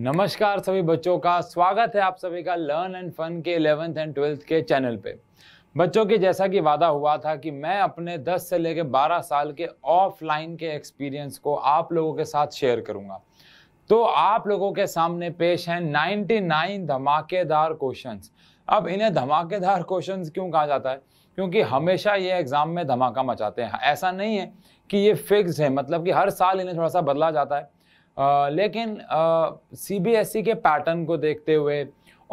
नमस्कार सभी बच्चों का स्वागत है आप सभी का लर्न एंड फन के इलेवेंथ एंड ट्वेल्थ के चैनल पे बच्चों के जैसा कि वादा हुआ था कि मैं अपने 10 से लेकर 12 साल के ऑफलाइन के एक्सपीरियंस को आप लोगों के साथ शेयर करूंगा तो आप लोगों के सामने पेश हैं 99 धमाकेदार क्वेश्चंस अब इन्हें धमाकेदार क्वेश्चंस क्यों कहा जाता है क्योंकि हमेशा ये एग्ज़ाम में धमाका मचाते हैं ऐसा नहीं है कि ये फिक्स है मतलब कि हर साल इन्हें थोड़ा सा बदला जाता है आ, लेकिन सीबीएसई e के पैटर्न को देखते हुए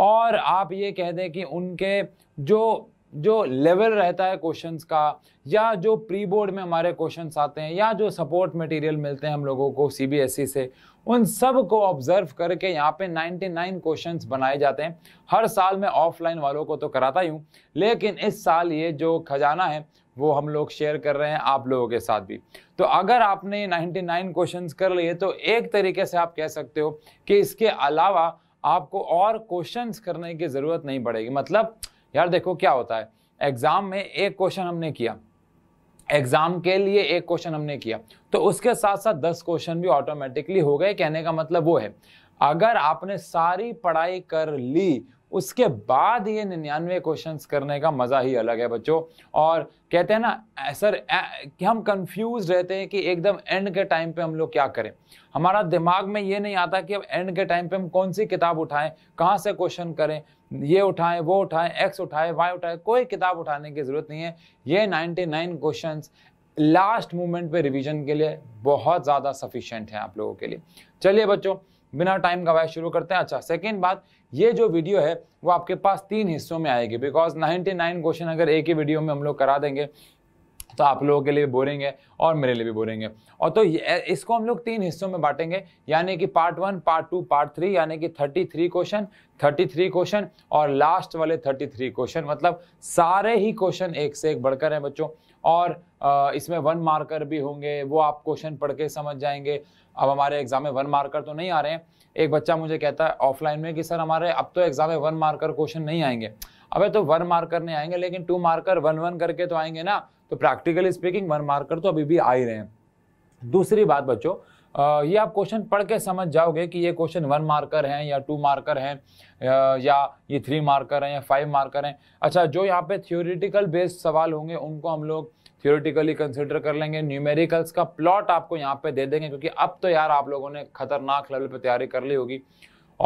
और आप ये कह दें कि उनके जो जो लेवल रहता है क्वेश्चंस का या जो प्री बोर्ड में हमारे क्वेश्चंस आते हैं या जो सपोर्ट मटेरियल मिलते हैं हम लोगों को सीबीएसई e से उन सब को ऑब्जर्व करके यहाँ पे 99 क्वेश्चंस बनाए जाते हैं हर साल मैं ऑफलाइन वालों को तो कराता ही हूँ लेकिन इस साल ये जो खजाना है वो हम लोग शेयर कर रहे हैं आप लोगों के साथ भी तो अगर आपने 99 क्वेश्चंस कर लिए तो एक तरीके से आप कह सकते हो कि इसके अलावा आपको और क्वेश्चंस करने की ज़रूरत नहीं पड़ेगी मतलब यार देखो क्या होता है एग्ज़ाम में एक क्वेश्चन हमने किया एग्जाम के लिए एक क्वेश्चन हमने किया तो उसके साथ साथ दस क्वेश्चन भी ऑटोमेटिकली हो गए कहने का मतलब वो है अगर आपने सारी पढ़ाई कर ली उसके बाद ये निन्यानवे क्वेश्चन करने का मज़ा ही अलग है बच्चों और कहते हैं ना सर कि हम कंफ्यूज रहते हैं कि एकदम एंड के टाइम पे हम लोग क्या करें हमारा दिमाग में ये नहीं आता कि अब एंड के टाइम पे हम कौन सी किताब उठाएं कहाँ से क्वेश्चन करें ये उठाएं वो उठाएं एक्स उठाएं वाई उठाएं कोई किताब उठाने की ज़रूरत नहीं है ये नाइन क्वेश्चन लास्ट मोमेंट पे रिवीजन के लिए बहुत ज़्यादा सफिशेंट है आप लोगों के लिए चलिए बच्चों बिना टाइम गवाए शुरू करते हैं अच्छा सेकेंड बात ये जो वीडियो है वो आपके पास तीन हिस्सों में आएगी बिकॉज 99 क्वेश्चन अगर एक ही वीडियो में हम लोग करा देंगे तो आप लोगों के लिए बोरिंग है और मेरे लिए भी बोरिंग है और तो इसको हम लोग तीन हिस्सों में बांटेंगे यानी कि part one part two part three यानी कि thirty three question thirty three question और लास्ट वाले थर्टी थ्री क्वेश्चन मतलब सारे ही क्वेश्चन एक से एक बढ़कर हैं बच्चों और इसमें वन मार्कर भी होंगे वो आप क्वेश्चन पढ़ के समझ जाएंगे अब हमारे एग्जाम में वन मार्कर तो नहीं आ रहे हैं एक बच्चा मुझे कहता है ऑफलाइन में कि सर हमारे अब तो एग्जाम में वन मार्कर क्वेश्चन नहीं आएंगे अबे तो वन मार्कर नहीं आएंगे लेकिन टू मार्कर वन वन करके तो आएंगे ना तो प्रैक्टिकली स्पीकिंग वन मार्कर तो अभी भी आ ही रहे हैं दूसरी बात बच्चों ये आप क्वेश्चन पढ़ के समझ जाओगे कि ये क्वेश्चन वन मार्कर हैं या टू मार्कर हैं या ये थ्री मार्कर हैं या फाइव मार्कर हैं अच्छा जो यहाँ पे थियोरिटिकल बेस्ड सवाल होंगे उनको हम लोग थियोरटिकली कंसिडर कर लेंगे न्यूमेरिकल्स का प्लॉट आपको यहाँ पे दे देंगे क्योंकि अब तो यार आप लोगों ने खतरनाक लेवल पे तैयारी कर ली होगी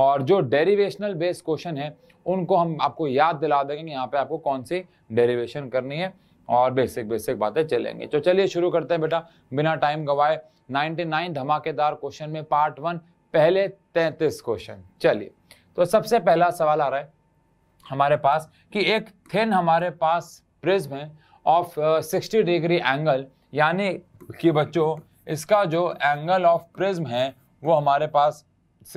और जो डेरिवेशनल बेस्ड क्वेश्चन है उनको हम आपको याद दिला देंगे कि यहाँ पे आपको कौन सी डेरिवेशन करनी है और बेसिक बेसिक बातें चलेंगे तो चलिए शुरू करते हैं बेटा बिना टाइम गवाए नाइन धमाकेदार क्वेश्चन में पार्ट वन पहले तैतीस क्वेश्चन चलिए तो सबसे पहला सवाल आ रहा है हमारे पास कि एक थिन हमारे पास प्रिज्म है ऑफ सिक्सटी डिग्री एंगल यानी कि बच्चों इसका जो एंगल ऑफ प्रिज्म है वो हमारे पास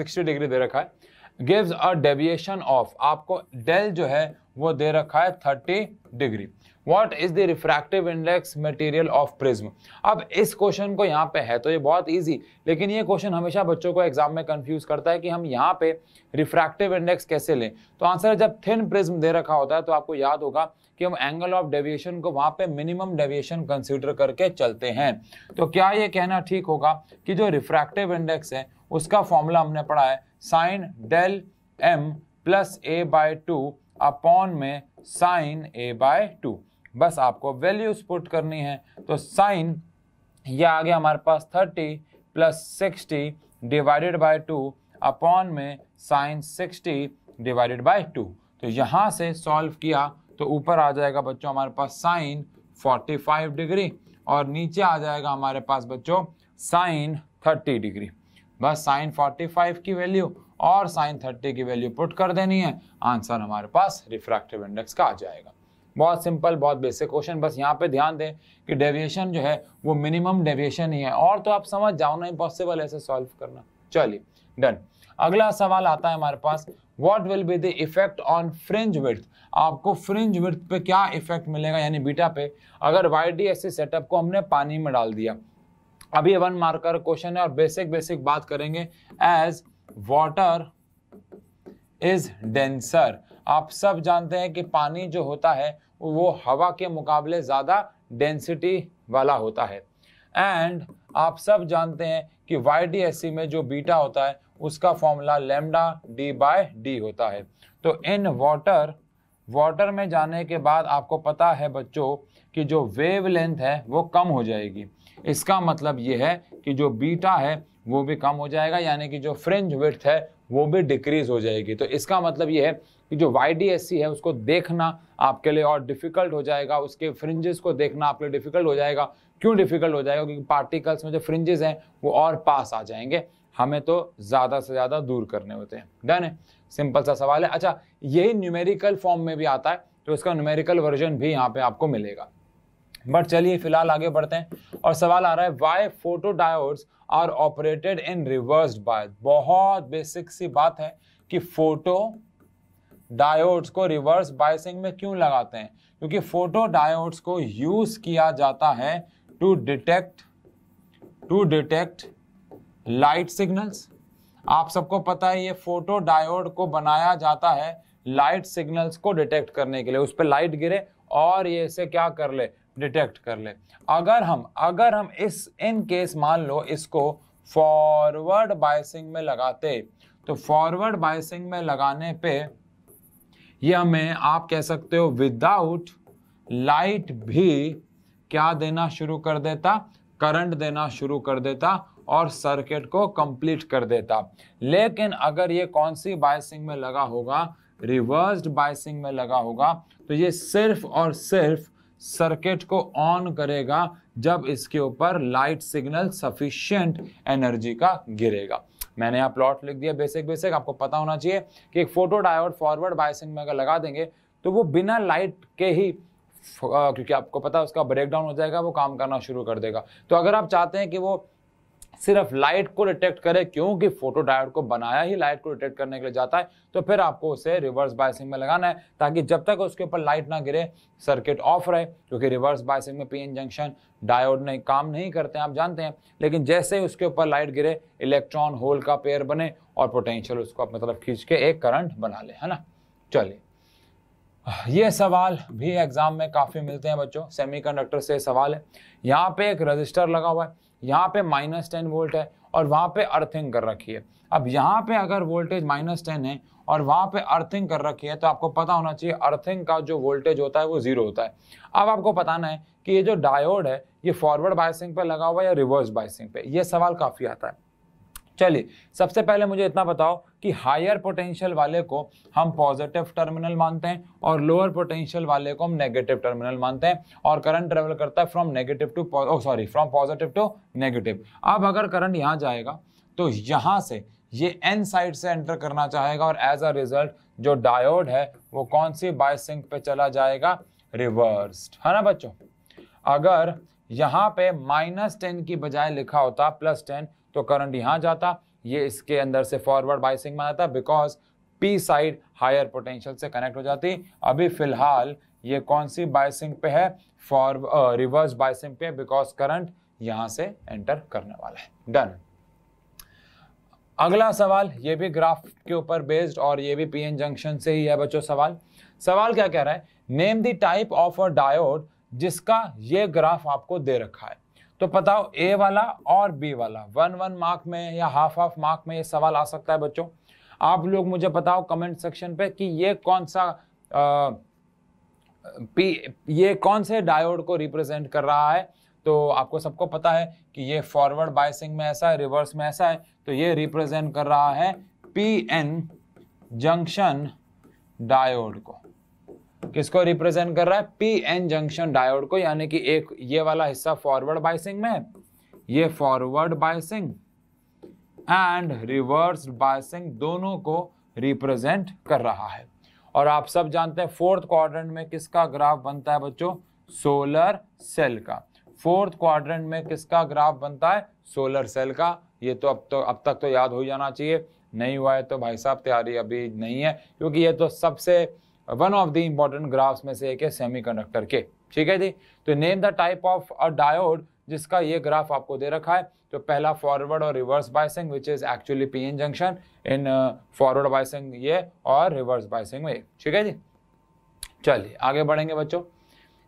60 डिग्री दे रखा है गिव्स अ डेविएशन ऑफ आपको डेल जो है वो दे रखा है 30 degree what is the refractive index material of prism अब इस क्वेश्चन को यहाँ पे है तो ये बहुत ईजी लेकिन ये क्वेश्चन हमेशा बच्चों को एग्जाम में कन्फ्यूज़ करता है कि हम यहाँ पे रिफ्रैक्टिव इंडेक्स कैसे लें तो आंसर है जब थिन प्रिज्म दे रखा होता है तो आपको याद होगा कि हम एंगल ऑफ डेविएशन को वहाँ पे मिनिमम डेविएशन कंसिडर करके चलते हैं तो क्या ये कहना ठीक होगा कि जो रिफ्रैक्टिव इंडेक्स है उसका फॉर्मूला हमने पढ़ा है sine del M plus A by two upon में साइन ए बाय टू बस आपको वैल्यूज पुट करनी है तो साइन ये आ गया हमारे पास thirty plus sixty divided by two upon में sine sixty divided by two तो यहाँ से सॉल्व किया तो ऊपर आ जाएगा बच्चों हमारे पास साइन 45 डिग्री और नीचे आ जाएगा हमारे पास बच्चों साइन 30 डिग्री बस साइन 45 की वैल्यू और साइन 30 की वैल्यू पुट कर देनी है आंसर हमारे पास रिफ्रैक्टिव इंडेक्स का आ जाएगा बहुत सिंपल बहुत बेसिक क्वेश्चन बस यहाँ पे ध्यान दें कि डेविएशन जो है वो मिनिमम डेविएशन ही है और तो आप समझ जाओ ना इम्पॉसिबल ऐसे सॉल्व करना चलिए डन अगला सवाल आता है हमारे पास what will be the effect on fringe width आपको फ्रिंज विथ पे क्या इफेक्ट मिलेगा यानी बीटा पे अगर वाई डी एस सेटअप को हमने पानी में डाल दिया अभी वन मार्कर क्वेश्चन है और बेसिक बेसिक बात करेंगे एज वाटर इज डेंसर आप सब जानते हैं कि पानी जो होता है वो हवा के मुकाबले ज़्यादा डेंसिटी वाला होता है एंड आप सब जानते हैं कि वाई में जो बीटा होता है उसका formula lambda D by D होता है तो इन वाटर वाटर में जाने के बाद आपको पता है बच्चों कि जो वेव लेंथ है वो कम हो जाएगी इसका मतलब ये है कि जो बीटा है वो भी कम हो जाएगा यानी कि जो फ्रिंज विथ है वो भी डिक्रीज हो जाएगी तो इसका मतलब ये है कि जो वाई है उसको देखना आपके लिए और डिफ़िकल्ट हो जाएगा उसके फ्रिंजेस को देखना आपके लिए डिफ़िकल्ट हो जाएगा क्यों डिफ़िकल्ट हो जाएगा क्योंकि पार्टिकल्स में जो फ्रिंजेस हैं वो और पास आ जाएंगे हमें तो ज़्यादा से ज़्यादा दूर करने होते हैं डन है सिंपल सा सवाल है अच्छा यही न्यूमेरिकल फॉर्म में भी आता है तो इसका न्यूमेरिकल वर्जन भी यहाँ पे आपको मिलेगा बट चलिए फिलहाल आगे बढ़ते हैं और सवाल आ रहा है why photo diodes are operated in reverse bias बहुत बेसिक सी बात है कि फोटो डायोड्स को रिवर्स बायसिंग में क्यों लगाते हैं क्योंकि फोटो डायोड्स को यूज किया जाता है to detect to detect light signals आप सबको पता है ये फोटो डायोड को बनाया जाता है लाइट सिग्नल्स को डिटेक्ट करने के लिए उस पर लाइट गिरे और ये इसे क्या कर ले डिटेक्ट कर ले अगर हम अगर हम इस इन केस मान लो इसको फॉरवर्ड बायसिंग में लगाते तो फॉरवर्ड बायसिंग में लगाने पे यह हमें आप कह सकते हो विदाउट लाइट भी क्या देना शुरू कर देता करंट देना शुरू कर देता और सर्किट को कंप्लीट कर देता लेकिन अगर ये कौन सी बायसिंग में लगा होगा रिवर्स्ड बायसिंग में लगा होगा तो ये सिर्फ और सिर्फ सर्किट को ऑन करेगा जब इसके ऊपर लाइट सिग्नल सफिशियंट एनर्जी का गिरेगा मैंने यहाँ प्लॉट लिख दिया बेसिक बेसिक आपको पता होना चाहिए कि एक फोटो डायोड फॉरवर्ड बायसिंग में अगर लगा देंगे तो वो बिना लाइट के ही क्योंकि आपको पता है उसका ब्रेकडाउन हो जाएगा वो काम करना शुरू कर देगा तो अगर आप चाहते हैं कि वो सिर्फ लाइट को डिटेक्ट करे क्योंकि फोटो डायोड को बनाया ही लाइट को डिटेक्ट करने के लिए जाता है तो फिर आपको उसे रिवर्स बायसिंग में लगाना है ताकि जब तक उसके ऊपर लाइट ना गिरे सर्किट ऑफ रहे क्योंकि रिवर्स बायसिंग में पीएन जंक्शन डायोड नहीं काम नहीं करते हैं आप जानते हैं लेकिन जैसे ही उसके ऊपर लाइट गिरे इलेक्ट्रॉन होल का पेयर बने और पोटेंशियल उसको अपने तरफ खींच के एक करंट बना ले है ना चलिए ये सवाल भी एग्जाम में काफ़ी मिलते हैं बच्चों सेमीकंडक्टर से सवाल है यहाँ पे एक रजिस्टर लगा हुआ है यहाँ पे माइनस टेन वोल्ट है और वहाँ पे अर्थिंग कर रखी है अब यहाँ पे अगर वोल्टेज माइनस टेन है और वहाँ पे अर्थिंग कर रखी है तो आपको पता होना चाहिए अर्थिंग का जो वोल्टेज होता है वो जीरो होता है अब आपको बताना है कि ये जो डायोड है ये फॉरवर्ड बायसिंग पे लगा हुआ है या रिवर्स बायसिंग पे ये सवाल काफ़ी आता है चलिए सबसे पहले मुझे इतना बताओ कि हायर पोटेंशियल वाले को हम पॉजिटिव टर्मिनल मानते हैं और लोअर पोटेंशियल वाले को हम नेगेटिव टर्मिनल मानते हैं और करंट ट्रेवल करता है from negative to sorry from positive to negative अब अगर करंट यहाँ जाएगा तो यहाँ से ये एन साइड से एंटर करना चाहेगा और एज अ रिजल्ट जो डायोड है वो कौन सी बायसिंक पे चला जाएगा रिवर्स्ड है ना बच्चों अगर यहाँ पे माइनस टेन की बजाय लिखा होता प्लस टेन तो करंट यहाँ जाता ये इसके अंदर से फॉरवर्ड बाइसिंग में आता because P side higher potential से कनेक्ट हो जाती अभी फिलहाल ये कौन सी बाइसिंग पे है फॉर रिवर्स बाइसिंग पे बिकॉज करंट यहां से एंटर करने वाला है डन अगला सवाल ये भी ग्राफ के ऊपर बेस्ड और ये भी पीएन जंक्शन से ही है बच्चों सवाल सवाल क्या कह रहा है name the type of a diode जिसका ये ग्राफ आपको दे रखा है तो बताओ ए वाला और बी वाला वन वन मार्क में या हाफ हाफ मार्क में ये सवाल आ सकता है बच्चों आप लोग मुझे बताओ कमेंट सेक्शन पे कि ये कौन सा आ, पी ये कौन से डायोड को रिप्रेजेंट कर रहा है तो आपको सबको पता है कि ये फॉरवर्ड बायसिंग में ऐसा है रिवर्स में ऐसा है तो ये रिप्रेजेंट कर रहा है पी एन जंक्शन डायोड को किसको रिप्रेजेंट कर रहा है पी एन जंक्शन डायोड को यानी कि एक ये वाला हिस्सा फॉरवर्ड बाइसिंग में ये forward biasing and reverse biasing दोनों को रिप्रेजेंट कर रहा है और आप सब जानते हैं फोर्थ क्वाड्रेंट में किसका ग्राफ बनता है बच्चों सोलर सेल का फोर्थ क्वाड्रेंट में किसका ग्राफ बनता है सोलर सेल का ये तो अब तो अब तक तो याद हो जाना चाहिए नहीं हुआ है तो भाई साहब तैयारी अभी नहीं है क्योंकि ये तो सबसे one of the important graphs में से एक है सेमीकंडक्टर के ठीक है जी तो name the type of a diode जिसका ये ग्राफ आपको दे रखा है तो पहला फॉरवर्ड और reverse biasing which is actually P N junction in forward biasing ये और रिवर्स बाइसिंग में ठीक है जी चलिए आगे बढ़ेंगे बच्चों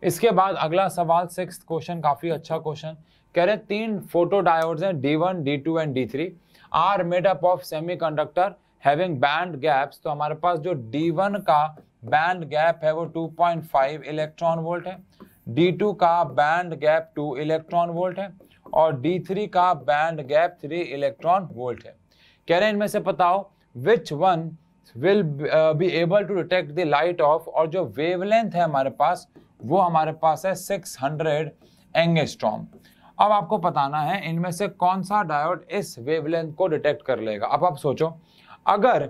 इसके बाद अगला सवाल सिक्स क्वेश्चन काफ़ी अच्छा क्वेश्चन कह रहे हैं तीन फोटो डायोड्स हैं D one D two and D three are made up of semiconductor having band gaps तो हमारे पास जो डी वन का बैंड गैप है वो 2.5 इलेक्ट्रॉन वोल्ट है D2 का बैंड गैप 2 इलेक्ट्रॉन वोल्ट है और D3 का बैंड गैप 3 इलेक्ट्रॉन वोल्ट है कह रहे हैं इनमें से बताओ which one will be able to detect the light of और जो वेवलेंथ है हमारे पास वो हमारे पास है 600 हंड्रेड एंगेस्ट्रॉम अब आपको बताना है इनमें से कौन सा डायोड इस वेवलेंथ को डिटेक्ट कर लेगा अब आप सोचो अगर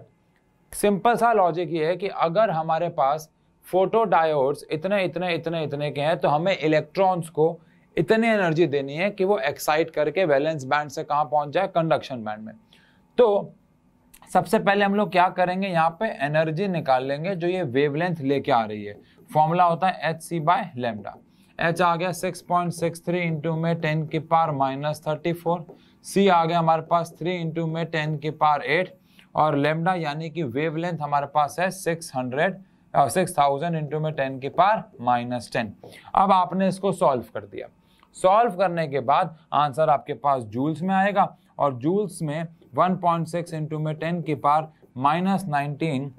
सिंपल सा लॉजिक ये है कि अगर हमारे पास फोटो डायोड्स इतने इतने इतने इतने के हैं तो हमें इलेक्ट्रॉन्स को इतनी एनर्जी देनी है कि वो एक्साइट करके वैलेंस बैंड से कहाँ पहुँच जाए कंडक्शन बैंड में तो सबसे पहले हम लोग क्या करेंगे यहाँ पे एनर्जी निकाल लेंगे जो ये वेवलेंथ लेके आ रही है फॉर्मूला होता है H C by lambda H आ गया 6.63 पॉइंट सिक्स थ्री इंटू में टेन की पार माइनस थर्टी फोर सी आ गया हमारे पास 3 इंटू में टेन की पार एट और लेमडा यानी कि वेवलेंथ हमारे पास है six hundred six thousand into में टेन के पार माइनस टेन अब आपने इसको सॉल्व कर दिया सॉल्व करने के बाद आंसर आपके पास जूल्स में आएगा और जूल्स में 1.6 पॉइंट सिक्स इंटू में टेन के पार माइनस नाइनटीन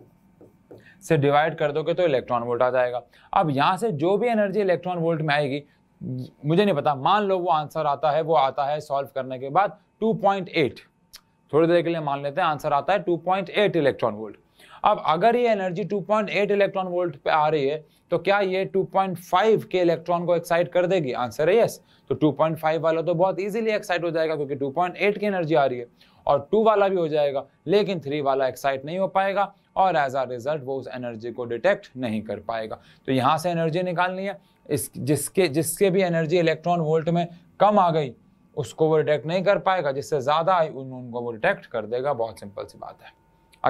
से डिवाइड कर दोगे तो इलेक्ट्रॉन वोल्ट आ जाएगा अब यहाँ से जो भी एनर्जी इलेक्ट्रॉन वोल्ट में आएगी मुझे नहीं पता मान लो वो आंसर आता है वो आता है सॉल्व करने के बाद एट थोड़ी देर के लिए मान लेते हैं आंसर आता है 2.8 इलेक्ट्रॉन वोल्ट अब अगर ये एनर्जी 2.8 इलेक्ट्रॉन वोल्ट पे आ रही है तो क्या ये 2.5 के इलेक्ट्रॉन को एक्साइट कर देगी आंसर है यस तो 2.5 वाला तो बहुत इजीली एक्साइट हो जाएगा क्योंकि 2.8 की एनर्जी आ रही है और 2 वाला भी हो जाएगा लेकिन 3 वाला एक्साइट नहीं हो पाएगा और एज आ रिजल्ट वो उस एनर्जी को डिटेक्ट नहीं कर पाएगा तो यहाँ से एनर्जी निकालनी है इस जिसके जिसके भी एनर्जी इलेक्ट्रॉन वोल्ट में कम आ गई उसको वो डिटेक्ट नहीं कर पाएगा जिससे ज़्यादा उनको वो डिटेक्ट कर देगा बहुत सिंपल सी बात है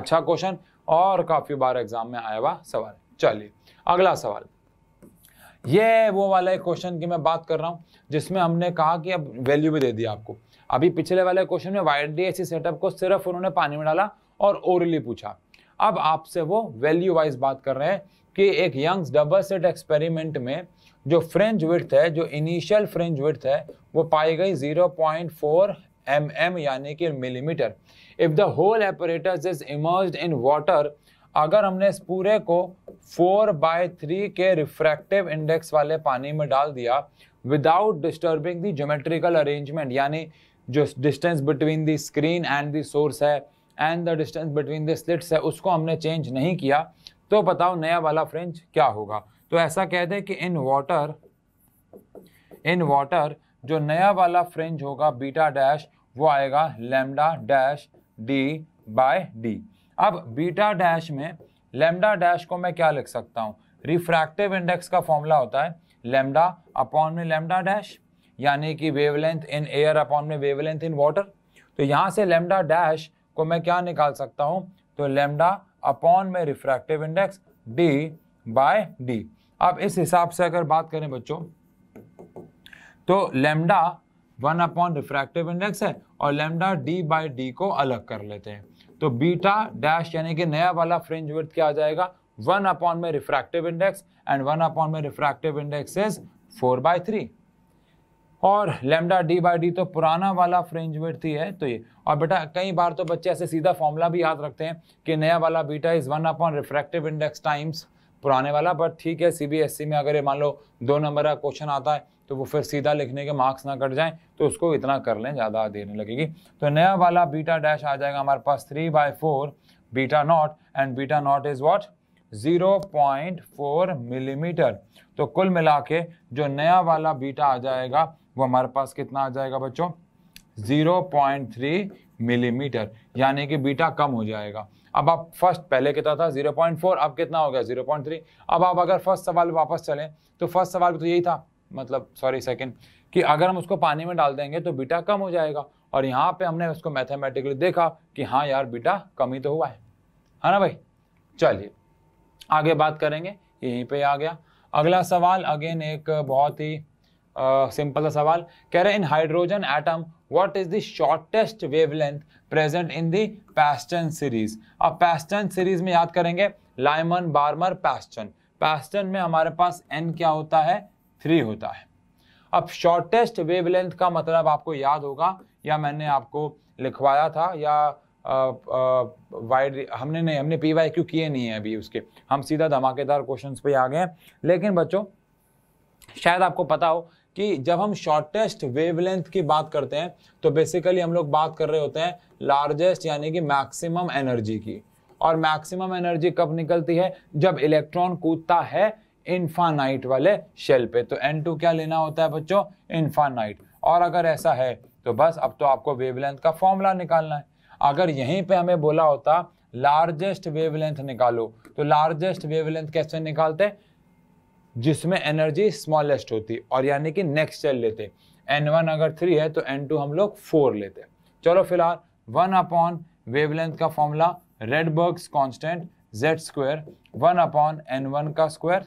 अच्छा क्वेश्चन और काफ़ी बार एग्जाम में आया हुआ सवाल चलिए अगला सवाल ये वो वाला एक क्वेश्चन की मैं बात कर रहा हूँ जिसमें हमने कहा कि अब वैल्यू भी दे दिया आपको अभी पिछले वाले क्वेश्चन में वाइट डी सेटअप को सिर्फ उन्होंने पानी में डाला और ओरली पूछा अब आपसे वो वैल्यू वाइज बात कर रहे हैं कि एक यंग्स डबल सेट एक्सपेरिमेंट में जो फ्रेंच विथ है जो इनिशियल फ्रेंच विथ है वो पाई गई 0.4 पॉइंट एम एम यानी कि millimetre if the whole apparatus is immerse in water अगर हमने इस पूरे को 4 बाय थ्री के रिफ्रैक्टिव इंडेक्स वाले पानी में डाल दिया without disturbing the geometrical arrangement यानी जो distance between the screen and the source है and the distance between the slits है उसको हमने चेंज नहीं किया तो बताओ नया वाला फ्रेंच क्या होगा तो ऐसा कह दें कि इन वाटर इन वाटर जो नया वाला फ्रेंज होगा बीटा डैश वो आएगा lambda dash D by D अब बीटा डैश में लेमडा डैश को मैं क्या लिख सकता हूँ रिफ्रैक्टिव इंडेक्स का फॉर्मूला होता है लेमडा अपॉन में लेमडा डैश यानी कि वेवलेंथ इन एयर अपॉन में वेवलेंथ इन वाटर तो यहाँ से लेमडा डैश को मैं क्या निकाल सकता हूँ तो लेमडा अपॉन में refractive index D by D अब इस हिसाब से अगर बात करें बच्चों तो lambda one upon refractive index है और लेमडा डी बाई डी को अलग कर लेते हैं तो बीटा डैश यानी कि नया वाला फ्रेंज वर्थ क्या आ जाएगा वन अपॉन में refractive index and one upon में refractive index is four by three और लेमडा डी बाई डी तो पुराना वाला फ्रेंज वर्थ ही है तो ये और बेटा कई बार तो बच्चे ऐसे सीधा फॉर्मूला भी याद रखते हैं कि नया वाला beta is one upon refractive index times पुराने वाला बट ठीक है सीबीएसई में अगर ये मान लो दो नंबर का क्वेश्चन आता है तो वो फिर सीधा लिखने के मार्क्स ना कट जाएं तो उसको इतना कर लें ज़्यादा देर नहीं लगेगी तो नया वाला बीटा डैश आ जाएगा हमारे पास three by four beta naught and beta naught is what 0.4 millimetre mm. तो कुल मिला के जो नया वाला बीटा आ जाएगा वो हमारे पास कितना आ जाएगा बच्चों 0.3 मिलीमीटर mm. यानी कि बीटा कम हो जाएगा अब आप फर्स्ट पहले कितना था 0.4 अब कितना हो गया 0.3 अब आप अगर फर्स्ट सवाल वापस चलें तो फर्स्ट सवाल भी तो यही था मतलब सॉरी सेकंड कि अगर हम उसको पानी में डाल देंगे तो बीटा कम हो जाएगा और यहाँ पे हमने उसको मैथमेटिकली देखा कि हाँ यार बीटा कम ही तो हुआ है है ना भाई चलिए आगे बात करेंगे यहीं पे आ गया अगला सवाल अगेन एक बहुत ही सिंपल सा सवाल कह रहे हैं in hydrogen atom what is the shortest wavelength present in the Paschen series अब पैस्टन सीरीज में याद करेंगे लाइमन बार्मर पैस्टन पैस्टन में हमारे पास एन क्या होता है थ्री होता है अब शॉर्टेस्ट वेवलेंथ का मतलब आपको याद होगा या मैंने आपको लिखवाया था या वाइड हमने नहीं हमने पी वाई क्यू किए नहीं है अभी उसके हम सीधा धमाकेदार क्वेश्चन पे आ गए हैं लेकिन बच्चों शायद आपको पता हो कि जब हम शॉर्टेस्ट वेवलेंथ की बात करते हैं तो बेसिकली हम लोग बात कर रहे होते हैं लार्जेस्ट यानी कि मैक्सिमम एनर्जी की और मैक्सिमम एनर्जी कब निकलती है जब इलेक्ट्रॉन कूदता है इन्फानाइट वाले शेल पे तो एन टू क्या लेना होता है बच्चों इन्फानाइट और अगर ऐसा है तो बस अब तो आपको वेवलेंथ का फॉर्मूला निकालना है अगर यहीं पे हमें बोला होता लार्जेस्ट वेवलेंथ निकालो तो लार्जेस्ट वेवलेंथ कैसे निकालते जिसमें एनर्जी स्मॉलेस्ट होती और यानी कि नेक्स्ट सेल लेते एन वन अगर थ्री है तो एन टू हम लोग फोर लेते चलो फिलहाल वन अपॉन वेवलेंथ का formula Rydberg constant Z square one upon N one का square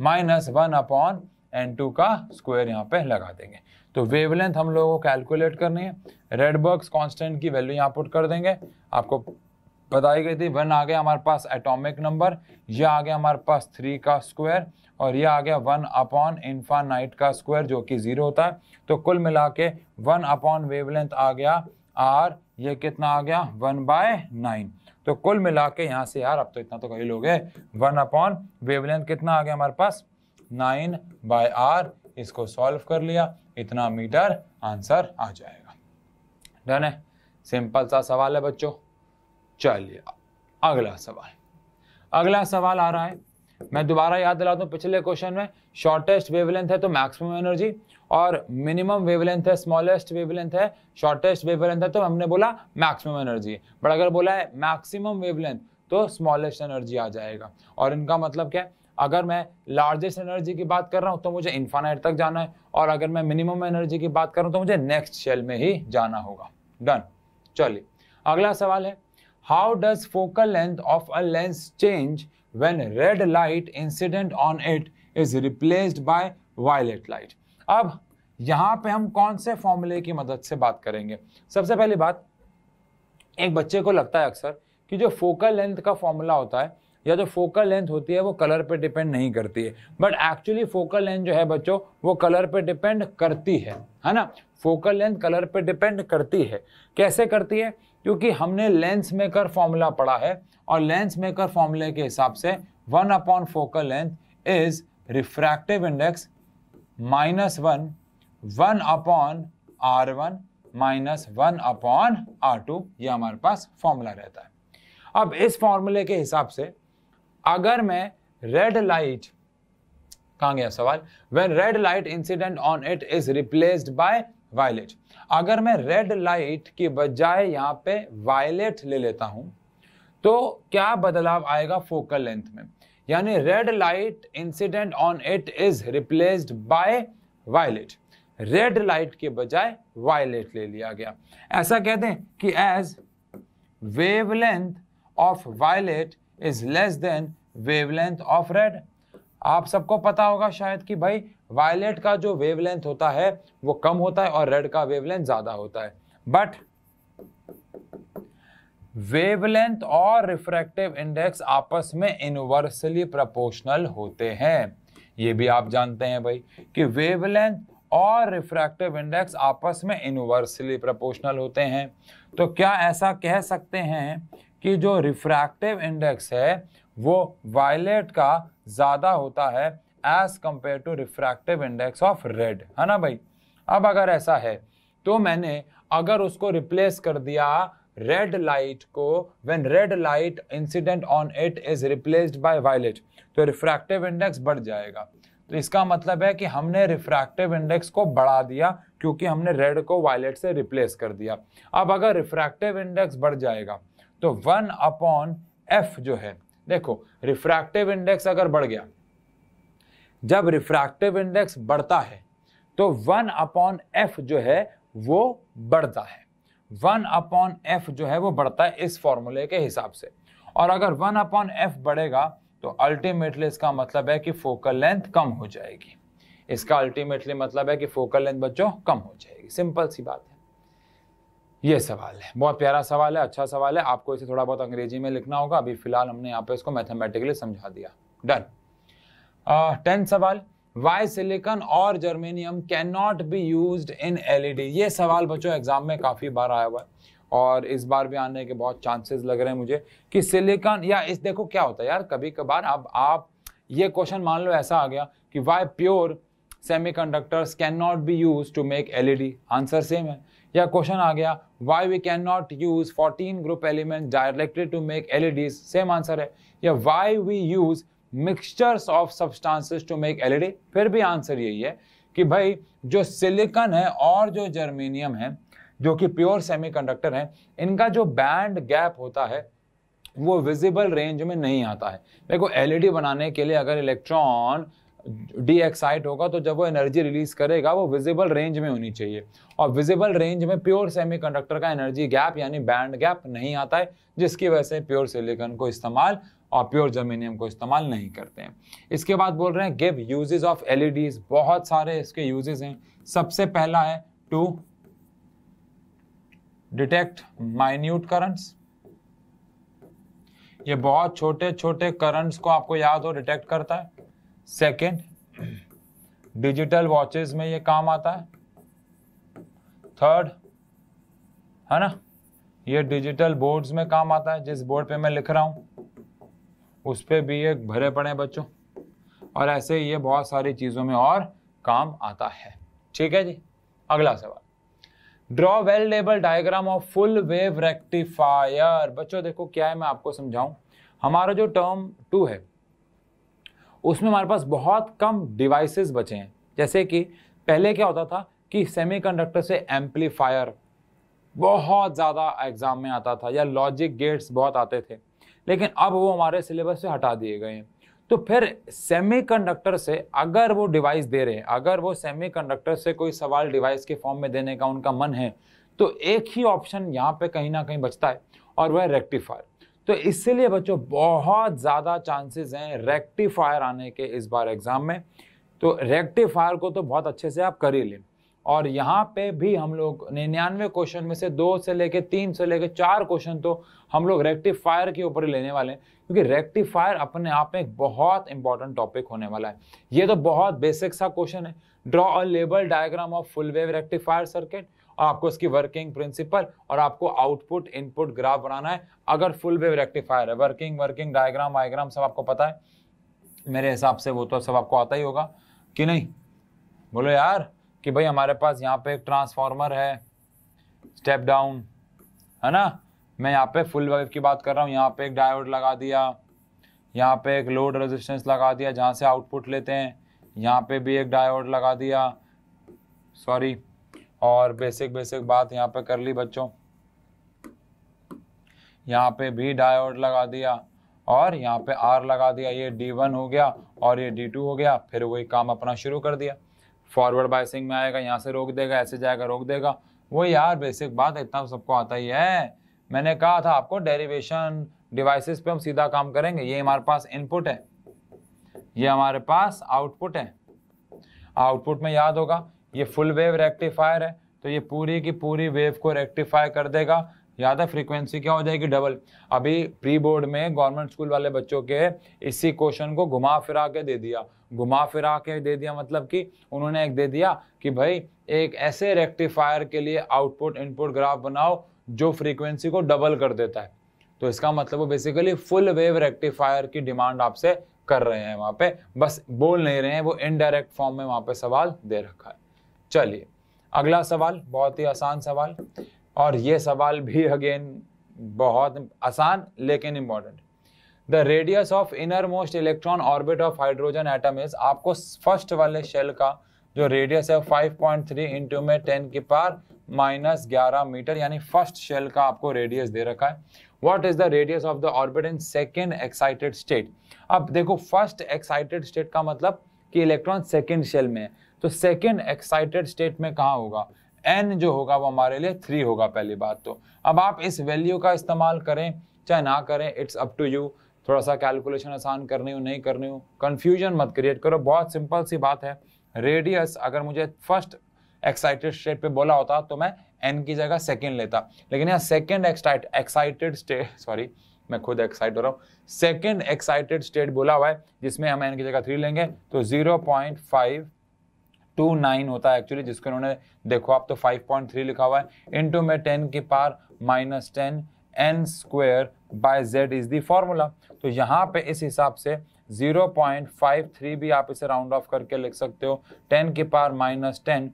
minus one upon N two का स्क्वायर यहाँ पे लगा देंगे तो वेवलेंथ हम लोगों को कैलकुलेट करनी है रेड बर्ग कॉन्स्टेंट की वैल्यू यहाँ पुट कर देंगे आपको बताई गई थी वन आ गया हमारे पास एटॉमिक नंबर यह आ गया हमारे पास थ्री का स्क्वायर और यह आ गया वन अपॉन इन्फानाइट का स्क्वायर जो कि जीरो होता है तो कुल मिला के वन अपॉन वेवलेंथ आ गया आर ये कितना आ गया वन बाय नाइन तो कुल मिला के यहाँ से यार अब तो इतना तो कही लोगे वन अपॉन वेवलेंथ कितना आ गया हमारे पास नाइन बाय आर इसको सॉल्व कर लिया इतना मीटर आंसर आ जाएगा डन है सिंपल सा सवाल है बच्चों चलिए अगला सवाल अगला सवाल आ रहा है मैं दोबारा याद दिला दूं पिछले क्वेश्चन में शॉर्टेस्ट वेवलेंथ है तो मैक्सिमम एनर्जी और मिनिमम वेवलेंथ है स्मॉलेस्ट वेवलेंथ है शॉर्टेस्ट वेवलेंथ है तो हमने बोला मैक्सिमम एनर्जी बट अगर बोला है मैक्सिमम वेवलेंथ तो स्मॉलेस्ट एनर्जी आ जाएगा और इनका मतलब क्या है अगर मैं लार्जेस्ट एनर्जी की बात कर रहा हूँ तो मुझे इन्फानाइट तक जाना है और अगर मैं मिनिमम एनर्जी की बात कर रहा हूँ तो मुझे नेक्स्ट शेल में ही जाना होगा डन चलिए अगला सवाल है how does focal length of a lens change when red light incident on it is replaced by violet light अब यहाँ पे हम कौन से फॉर्मूले की मदद से बात करेंगे सबसे पहली बात एक बच्चे को लगता है अक्सर कि जो फोकल लेंथ का फॉर्मूला होता है या जो फोकल लेंथ होती है वो कलर पे डिपेंड नहीं करती है बट एक्चुअली फोकल लेंथ जो है बच्चों वो कलर पे डिपेंड करती है है ना फोकल लेंथ कलर पे डिपेंड करती है कैसे करती है क्योंकि हमने लेंस मेकर फॉर्मूला पढ़ा है और लेंस मेकर फॉर्मूले के हिसाब से one upon focal length is refractive index minus one one upon R one minus one upon R two ये हमारे पास फॉर्मूला रहता है अब इस फॉर्मूले के हिसाब से अगर मैं रेड लाइट कहाँ गया सवाल when red light incident on it is replaced by violet अगर मैं रेड लाइट के बजाय यहाँ पे वायलेट ले लेता हूँ तो क्या बदलाव आएगा फोकल लेंथ में यानी red light incident on it is replaced by violet red light के बजाय वायलेट ले लिया गया ऐसा कहते हैं कि as wavelength of violet is less than wavelength of red आप सबको पता होगा शायद कि भाई वायलेट का जो वेवलेंथ होता है वो कम होता है और रेड का वेवलेंथ ज्यादा होता है बट वेवलेंथ और रिफ्रैक्टिव इंडेक्स आपस में इनवर्सली प्रोपोर्शनल होते हैं ये भी आप जानते हैं भाई कि वेवलेंथ और रिफ्रैक्टिव इंडेक्स आपस में इनवर्सली प्रोपोर्शनल होते हैं तो क्या ऐसा कह सकते हैं कि जो रिफ्रैक्टिव इंडेक्स है वो वायलेट का ज़्यादा होता है as compare to refractive index of red है ना भाई अब अगर ऐसा है तो मैंने अगर उसको रिप्लेस कर दिया रेड लाइट को when red light incident on it is replaced by violet तो रिफ्रैक्टिव इंडेक्स बढ़ जाएगा तो इसका मतलब है कि हमने रिफ्रैक्टिव इंडेक्स को बढ़ा दिया क्योंकि हमने रेड को वायलेट से रिप्लेस कर दिया अब अगर रिफ्रैक्टिव इंडेक्स बढ़ जाएगा तो वन अपॉन एफ जो है देखो रिफ्रैक्टिव इंडेक्स अगर बढ़ गया जब रिफ्रैक्टिव इंडेक्स बढ़ता है तो वन अपॉन एफ जो है वो बढ़ता है वन अपॉन एफ जो है वो बढ़ता है इस फॉर्मूले के हिसाब से और अगर वन अपॉन एफ बढ़ेगा तो अल्टीमेटली इसका मतलब है कि फोकल लेंथ कम हो जाएगी इसका अल्टीमेटली मतलब है कि फोकल लेंथ बच्चों कम हो जाएगी सिंपल सी बात है ये सवाल है बहुत प्यारा सवाल है अच्छा सवाल है आपको इसे थोड़ा बहुत अंग्रेजी में लिखना होगा अभी फिलहाल हमने यहाँ पे इसको मैथमेटिकली समझा दिया डन टेंथ सवाल वाई सिलिकन और germanium can not be use in LED ये सवाल बच्चों एग्जाम में काफ़ी बार आया हुआ है और इस बार भी आने के बहुत चांसेस लग रहे हैं मुझे कि सिलिकन या इस देखो क्या होता है यार कभी कभार अब आप ये क्वेश्चन मान लो ऐसा आ गया कि why pure semi conductors can not be use to make the answer same है या क्वेश्चन आ गया why we can not use 14 group element directly to make the same answer है या why we use mixtures of substances to make LED फिर भी answer यही है कि भाई जो सिलिकन है और जो जर्मेनियम है जो कि प्योर सेमीकंडक्टर है इनका जो बैंड गैप होता है वो विजिबल रेंज में नहीं आता है देखो एलईडी e बनाने के लिए अगर इलेक्ट्रॉन डी एक्साइट होगा तो जब वो एनर्जी रिलीज करेगा वो विजिबल रेंज में होनी चाहिए और विजिबल रेंज में प्योर सेमीकंडक्टर का एनर्जी गैप यानी बैंड गैप नहीं आता है जिसकी वजह से प्योर सिलिकॉन को इस्तेमाल और प्योर जर्मेनियम को इस्तेमाल नहीं करते हैं इसके बाद बोल रहे हैं गिव यूजेज ऑफ एल बहुत सारे इसके यूजेज हैं सबसे पहला है टू डिटेक्ट माइन्यूट करंट्स ये बहुत छोटे छोटे करंट्स को आपको याद हो डिटेक्ट करता है सेकंड डिजिटल वॉचेस में ये काम आता है थर्ड है ना ये डिजिटल बोर्ड्स में काम आता है जिस बोर्ड पे मैं लिख रहा हूं उस पर भी ये भरे पड़े हैं बच्चों और ऐसे ये बहुत सारी चीज़ों में और काम आता है ठीक है जी अगला सवाल draw well label diagram of full wave rectifier बच्चों देखो क्या है मैं आपको समझाऊं हमारा जो टर्म टू है उसमें हमारे पास बहुत कम डिवाइसेस बचे हैं जैसे कि पहले क्या होता था कि सेमीकंडक्टर से एम्पलीफायर बहुत ज़्यादा एग्ज़ाम में आता था या लॉजिक गेट्स बहुत आते थे लेकिन अब वो हमारे सिलेबस से हटा दिए गए हैं तो फिर सेमीकंडक्टर से अगर वो डिवाइस दे रहे हैं अगर वो सेमीकंडक्टर से कोई सवाल डिवाइस के फॉर्म में देने का उनका मन है तो एक ही ऑप्शन यहाँ पे कहीं ना कहीं बचता है और वह रेक्टिफायर तो इसलिए बच्चों बहुत ज़्यादा चांसेस हैं रेक्टिफायर आने के इस बार एग्ज़ाम में तो रेक्टिफायर को तो बहुत अच्छे से आप कर ही लें और यहाँ पे भी हम लोग निन्यानवे क्वेश्चन में से दो से लेके तीन से लेके चार क्वेश्चन तो हम लोग रेक्टिफायर के ऊपर ही लेने वाले हैं क्योंकि रेक्टिफायर अपने आप में एक बहुत इंपॉर्टेंट टॉपिक होने वाला है ये तो बहुत बेसिक सा क्वेश्चन है draw a label diagram of full wave rectifier circuit और आपको इसकी वर्किंग प्रिंसिपल और आपको आउटपुट इनपुट ग्राफ बनाना है अगर फुल वेव रेक्टिफायर है वर्किंग वर्किंग डायग्राम वायग्राम सब आपको पता है मेरे हिसाब से वो तो सब आपको आता ही होगा कि नहीं बोलो यार कि भाई हमारे पास यहाँ पे एक ट्रांसफार्मर है स्टेप डाउन है ना मैं यहाँ पे फुल वेव की बात कर रहा हूँ यहाँ पे एक डायोड लगा दिया यहाँ पे एक लोड रेजिस्टेंस लगा दिया जहाँ से आउटपुट लेते हैं यहाँ पे भी एक डायोड लगा दिया सॉरी और बेसिक बेसिक बात यहाँ पे कर ली बच्चों यहाँ पे भी डायोड लगा दिया और यहाँ पे आर लगा दिया ये डी वन हो गया और ये डी टू हो गया फिर वही काम अपना शुरू कर दिया फॉरवर्ड बाइसिंग में आएगा यहाँ से रोक देगा ऐसे जाएगा रोक देगा वो यार बेसिक बात इतना तो सबको आता ही है मैंने कहा था आपको डेरिवेशन डिवाइसेस पे हम सीधा काम करेंगे ये हमारे पास इनपुट है ये हमारे पास आउटपुट है आउटपुट में याद होगा ये फुल वेव रेक्टिफायर है तो ये पूरी की पूरी वेव को रेक्टिफाई कर देगा याद है फ्रीक्वेंसी क्या हो जाएगी डबल अभी प्री बोर्ड में गवर्नमेंट स्कूल वाले बच्चों के इसी क्वेश्चन को घुमा फिरा के दे दिया घुमा फिरा के दे दिया मतलब कि उन्होंने एक दे दिया कि भाई एक ऐसे रेक्टिफायर के लिए आउटपुट इनपुट ग्राफ बनाओ जो फ्रीक्वेंसी को डबल कर देता है तो इसका मतलब वो बेसिकली फुल वेव रेक्टिफायर की डिमांड आपसे कर रहे हैं वहाँ पे बस बोल नहीं रहे हैं वो इनडायरेक्ट फॉर्म में वहाँ पे सवाल दे रखा है चलिए अगला सवाल बहुत ही आसान सवाल और ये सवाल भी अगेन बहुत आसान लेकिन important the radius of inner most electron orbit of hydrogen atom is आपको फर्स्ट वाले शेल का जो रेडियस है 5.3 पॉइंट थ्री इंटू में टेन के पार माइनस ग्यारह मीटर यानी फर्स्ट शेल का आपको रेडियस दे रखा है what is the radius of the orbit in second excited state अब देखो फर्स्ट एक्साइटेड स्टेट का मतलब कि इलेक्ट्रॉन सेकेंड शेल में है तो सेकेंड एक्साइटेड स्टेट में कहाँ होगा एन जो होगा वो हमारे लिए थ्री होगा पहली बात तो अब आप इस वैल्यू का इस्तेमाल करें चाहे ना करें इट्स अप टू यू थोड़ा सा कैलकुलेशन आसान करनी हो नहीं करनी हो कन्फ्यूजन मत क्रिएट करो बहुत सिंपल सी बात है रेडियस अगर मुझे फर्स्ट एक्साइटेड स्टेट पे बोला होता तो मैं एन की जगह सेकेंड लेता लेकिन यहाँ second excite excited state sorry मैं खुद एक्साइट हो रहा हूँ सेकेंड एक्साइटेड स्टेट बोला हुआ है जिसमें हम एन की जगह थ्री लेंगे तो zero point five two nine होता है एक्चुअली जिसको उन्होंने देखो आप तो फाइव पॉइंट थ्री लिखा हुआ है इंटू में टेन की पार minus ten N square by Z is the formula तो यहाँ पे इस हिसाब से 0.53 भी आप इसे राउंड ऑफ करके लिख सकते हो 10 के पार माइनस टेन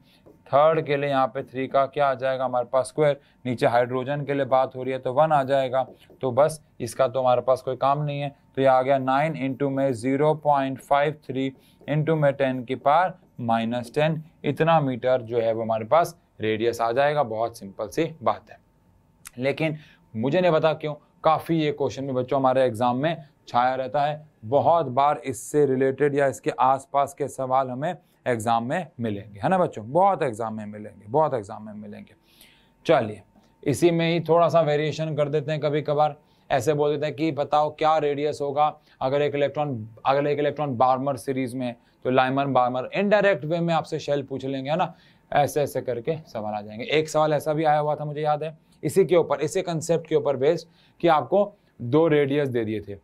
थर्ड के लिए यहाँ पे थ्री का क्या आ जाएगा हमारे पास स्क्वायर नीचे हाइड्रोजन के लिए बात हो रही है तो वन आ जाएगा तो बस इसका तो हमारे पास कोई काम नहीं है तो ये आ गया नाइन इंटू में zero point five three into में टेन की पार माइनस टेन इतना मीटर जो है वो हमारे पास रेडियस आ जाएगा बहुत सिंपल सी बात है लेकिन मुझे नहीं पता क्यों काफ़ी ये क्वेश्चन भी बच्चों हमारे एग्ज़ाम में छाया रहता है बहुत बार इससे रिलेटेड या इसके आसपास के सवाल हमें एग्ज़ाम में मिलेंगे है ना बच्चों बहुत एग्ज़ाम में मिलेंगे बहुत एग्ज़ाम में मिलेंगे चलिए इसी में ही थोड़ा सा वेरिएशन कर देते हैं कभी कभार ऐसे बोल देते हैं कि बताओ क्या रेडियस होगा अगर एक इलेक्ट्रॉन अगर एक इलेक्ट्रॉन बार्मर सीरीज में तो लाइमन बार्मर इनडायरेक्ट वे में आपसे शेल पूछ लेंगे है ना ऐसे ऐसे करके सवाल आ जाएंगे एक सवाल ऐसा भी आया हुआ था मुझे याद है इसी के ऊपर इसी कंसेप्ट के ऊपर बेस्ड कि आपको दो रेडियस दे दिए थे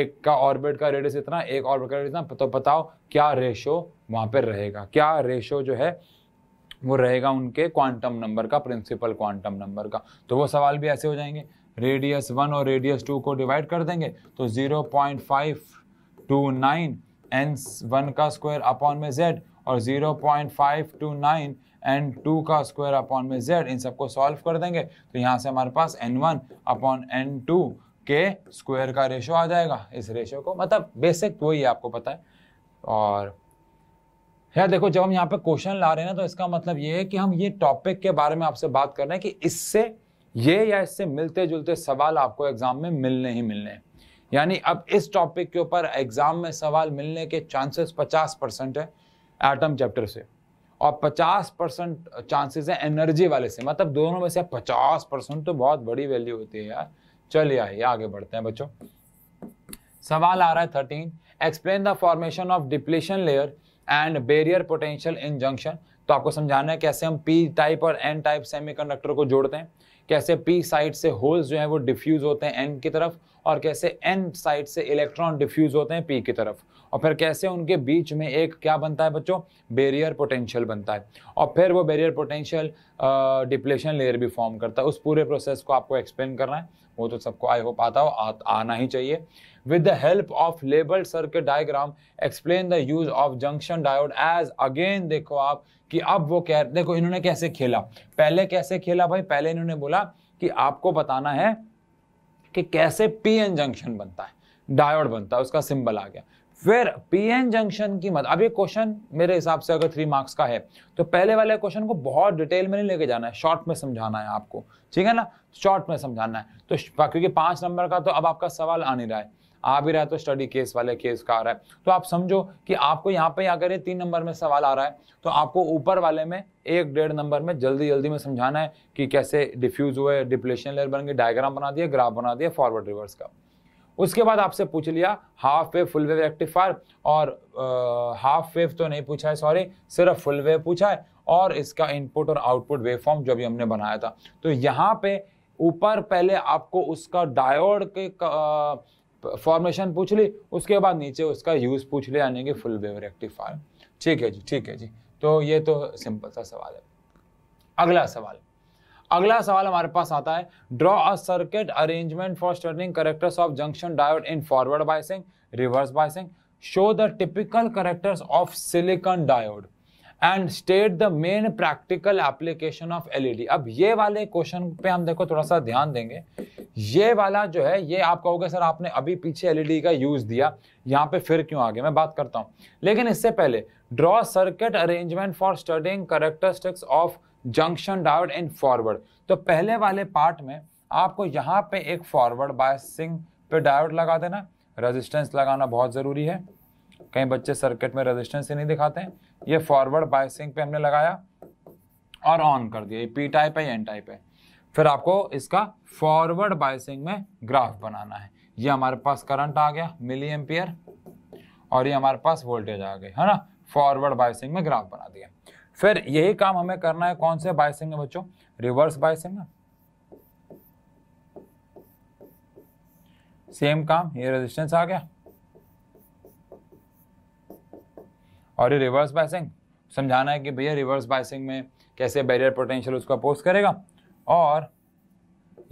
एक का ऑर्बिट का रेडियस इतना एक ऑर्बिट का रेडियस इतना तो बताओ क्या रेशो वहाँ पर रहेगा क्या रेशो जो है वो रहेगा उनके क्वांटम नंबर का प्रिंसिपल क्वांटम नंबर का तो वो सवाल भी ऐसे हो जाएंगे रेडियस वन और रेडियस टू को डिवाइड कर देंगे तो zero point five two nine N one का स्क्वायर अपॉन में जेड और zero point five two nine N two का स्क्वायर अपॉन में जेड इन सबको सॉल्व कर देंगे तो यहाँ से हमारे पास N one upon N two के स्क्वायर का रेशो आ जाएगा इस रेशो को मतलब बेसिक वही है आपको पता है और यार देखो जब हम यहाँ पे क्वेश्चन ला रहे हैं ना तो इसका मतलब ये है कि हम ये टॉपिक के बारे में आपसे बात कर रहे हैं कि इससे ये या इससे मिलते जुलते सवाल आपको एग्जाम में मिलने ही मिलने हैं यानी अब इस टॉपिक के ऊपर एग्जाम में सवाल मिलने के चांसेस 50 परसेंट है एटम चैप्टर से और 50 परसेंट चांसेस है एनर्जी वाले से मतलब दोनों में से 50 परसेंट तो बहुत बड़ी वैल्यू होती है यार चलिए आइए आगे बढ़ते हैं बच्चों सवाल आ रहा है thirteen explain the formation of depletion layer and barrier potential in junction तो आपको समझाना है कैसे हम पी टाइप और एन टाइप सेमीकंडक्टर को जोड़ते हैं कैसे पी साइड से होल्स जो है वो डिफ्यूज होते हैं एन की तरफ और कैसे एन साइड से इलेक्ट्रॉन डिफ्यूज होते हैं पी की तरफ और फिर कैसे उनके बीच में एक क्या बनता है बच्चों बेरियर पोटेंशियल बनता है और फिर वो बेरियर पोटेंशियल डिप्लेशन लेयर भी फॉर्म करता है उस पूरे प्रोसेस को आपको एक्सप्लेन करना है वो तो सबको आई होप आता हो आ, आना ही चाहिए with the help of label circuit diagram explain the use of junction diode as again देखो आप कि अब वो कह देखो इन्होंने कैसे खेला पहले कैसे खेला भाई पहले इन्होंने बोला कि आपको बताना है कि कैसे पी एन जंक्शन बनता है डायोड बनता है उसका सिंबल आ गया फिर पीएन जंक्शन की मत अब ये क्वेश्चन मेरे हिसाब से अगर थ्री मार्क्स का है तो पहले वाले क्वेश्चन को बहुत डिटेल में नहीं लेके जाना है शॉर्ट में समझाना है आपको ठीक है ना शॉर्ट में समझाना है तो क्योंकि पाँच नंबर का तो अब आपका सवाल आ नहीं रहा है आ भी रहा है तो स्टडी केस वाले केस का आ रहा है तो आप समझो कि आपको यहाँ पे अगर ये तीन नंबर में सवाल आ रहा है तो आपको ऊपर वाले में एक डेढ़ नंबर में जल्दी जल्दी में समझाना है कि कैसे डिफ्यूज हुए डिप्लेशन लेयर बन गए डायग्राम बना दिया ग्राफ बना दिया फॉरवर्ड रिवर्स का उसके बाद आपसे पूछ लिया half wave full wave rectifier और हाफ हाफ वेव तो नहीं पूछा है सॉरी सिर्फ फुल वेव पूछा है और इसका इनपुट और आउटपुट वेव फॉर्म जो भी हमने बनाया था तो यहाँ पे ऊपर पहले आपको उसका डायोड के फॉर्मेशन पूछ ली उसके बाद नीचे उसका यूज़ पूछ लिया यानी कि फुल वेव रेक्टिफायर ठीक है जी ठीक है जी तो ये तो सिंपल सा सवाल है अगला सवाल अगला सवाल हमारे पास आता है draw a circuit arrangement for studying characters of junction diode in forward biasing reverse biasing show the typical characters of silicon diode and state the main practical application of LED अब ये वाले क्वेश्चन पे हम देखो थोड़ा सा ध्यान देंगे ये वाला जो है ये आप कहोगे सर आपने अभी पीछे एलईडी e का यूज दिया यहाँ पे फिर क्यों आगे मैं बात करता हूँ लेकिन इससे पहले draw circuit arrangement for studying characteristics of junction diode and forward तो पहले वाले पार्ट में आपको यहाँ पे एक फॉरवर्ड बायसिंग पे डायोड लगा देना रेजिस्टेंस लगाना बहुत ज़रूरी है कई बच्चे सर्किट में रेजिस्टेंस ही नहीं दिखाते हैं ये फॉरवर्ड बायसिंग पे हमने लगाया और ऑन कर दिया ये पी टाइप है एन टाइप है फिर आपको इसका फॉरवर्ड बायसिंग में ग्राफ बनाना है ये हमारे पास करंट आ गया मिली एम्पियर और ये हमारे पास वोल्टेज आ गई है ना फॉरवर्ड बायसिंग में ग्राफ बना दिया फिर यही काम हमें करना है कौन से बायसिंग में बच्चों रिवर्स बायसिंग में सेम काम ये रेजिस्टेंस आ गया और ये रिवर्स बाइसिंग समझाना है कि भैया रिवर्स बाइसिंग में कैसे बैरियर पोटेंशियल उसको अपोज करेगा और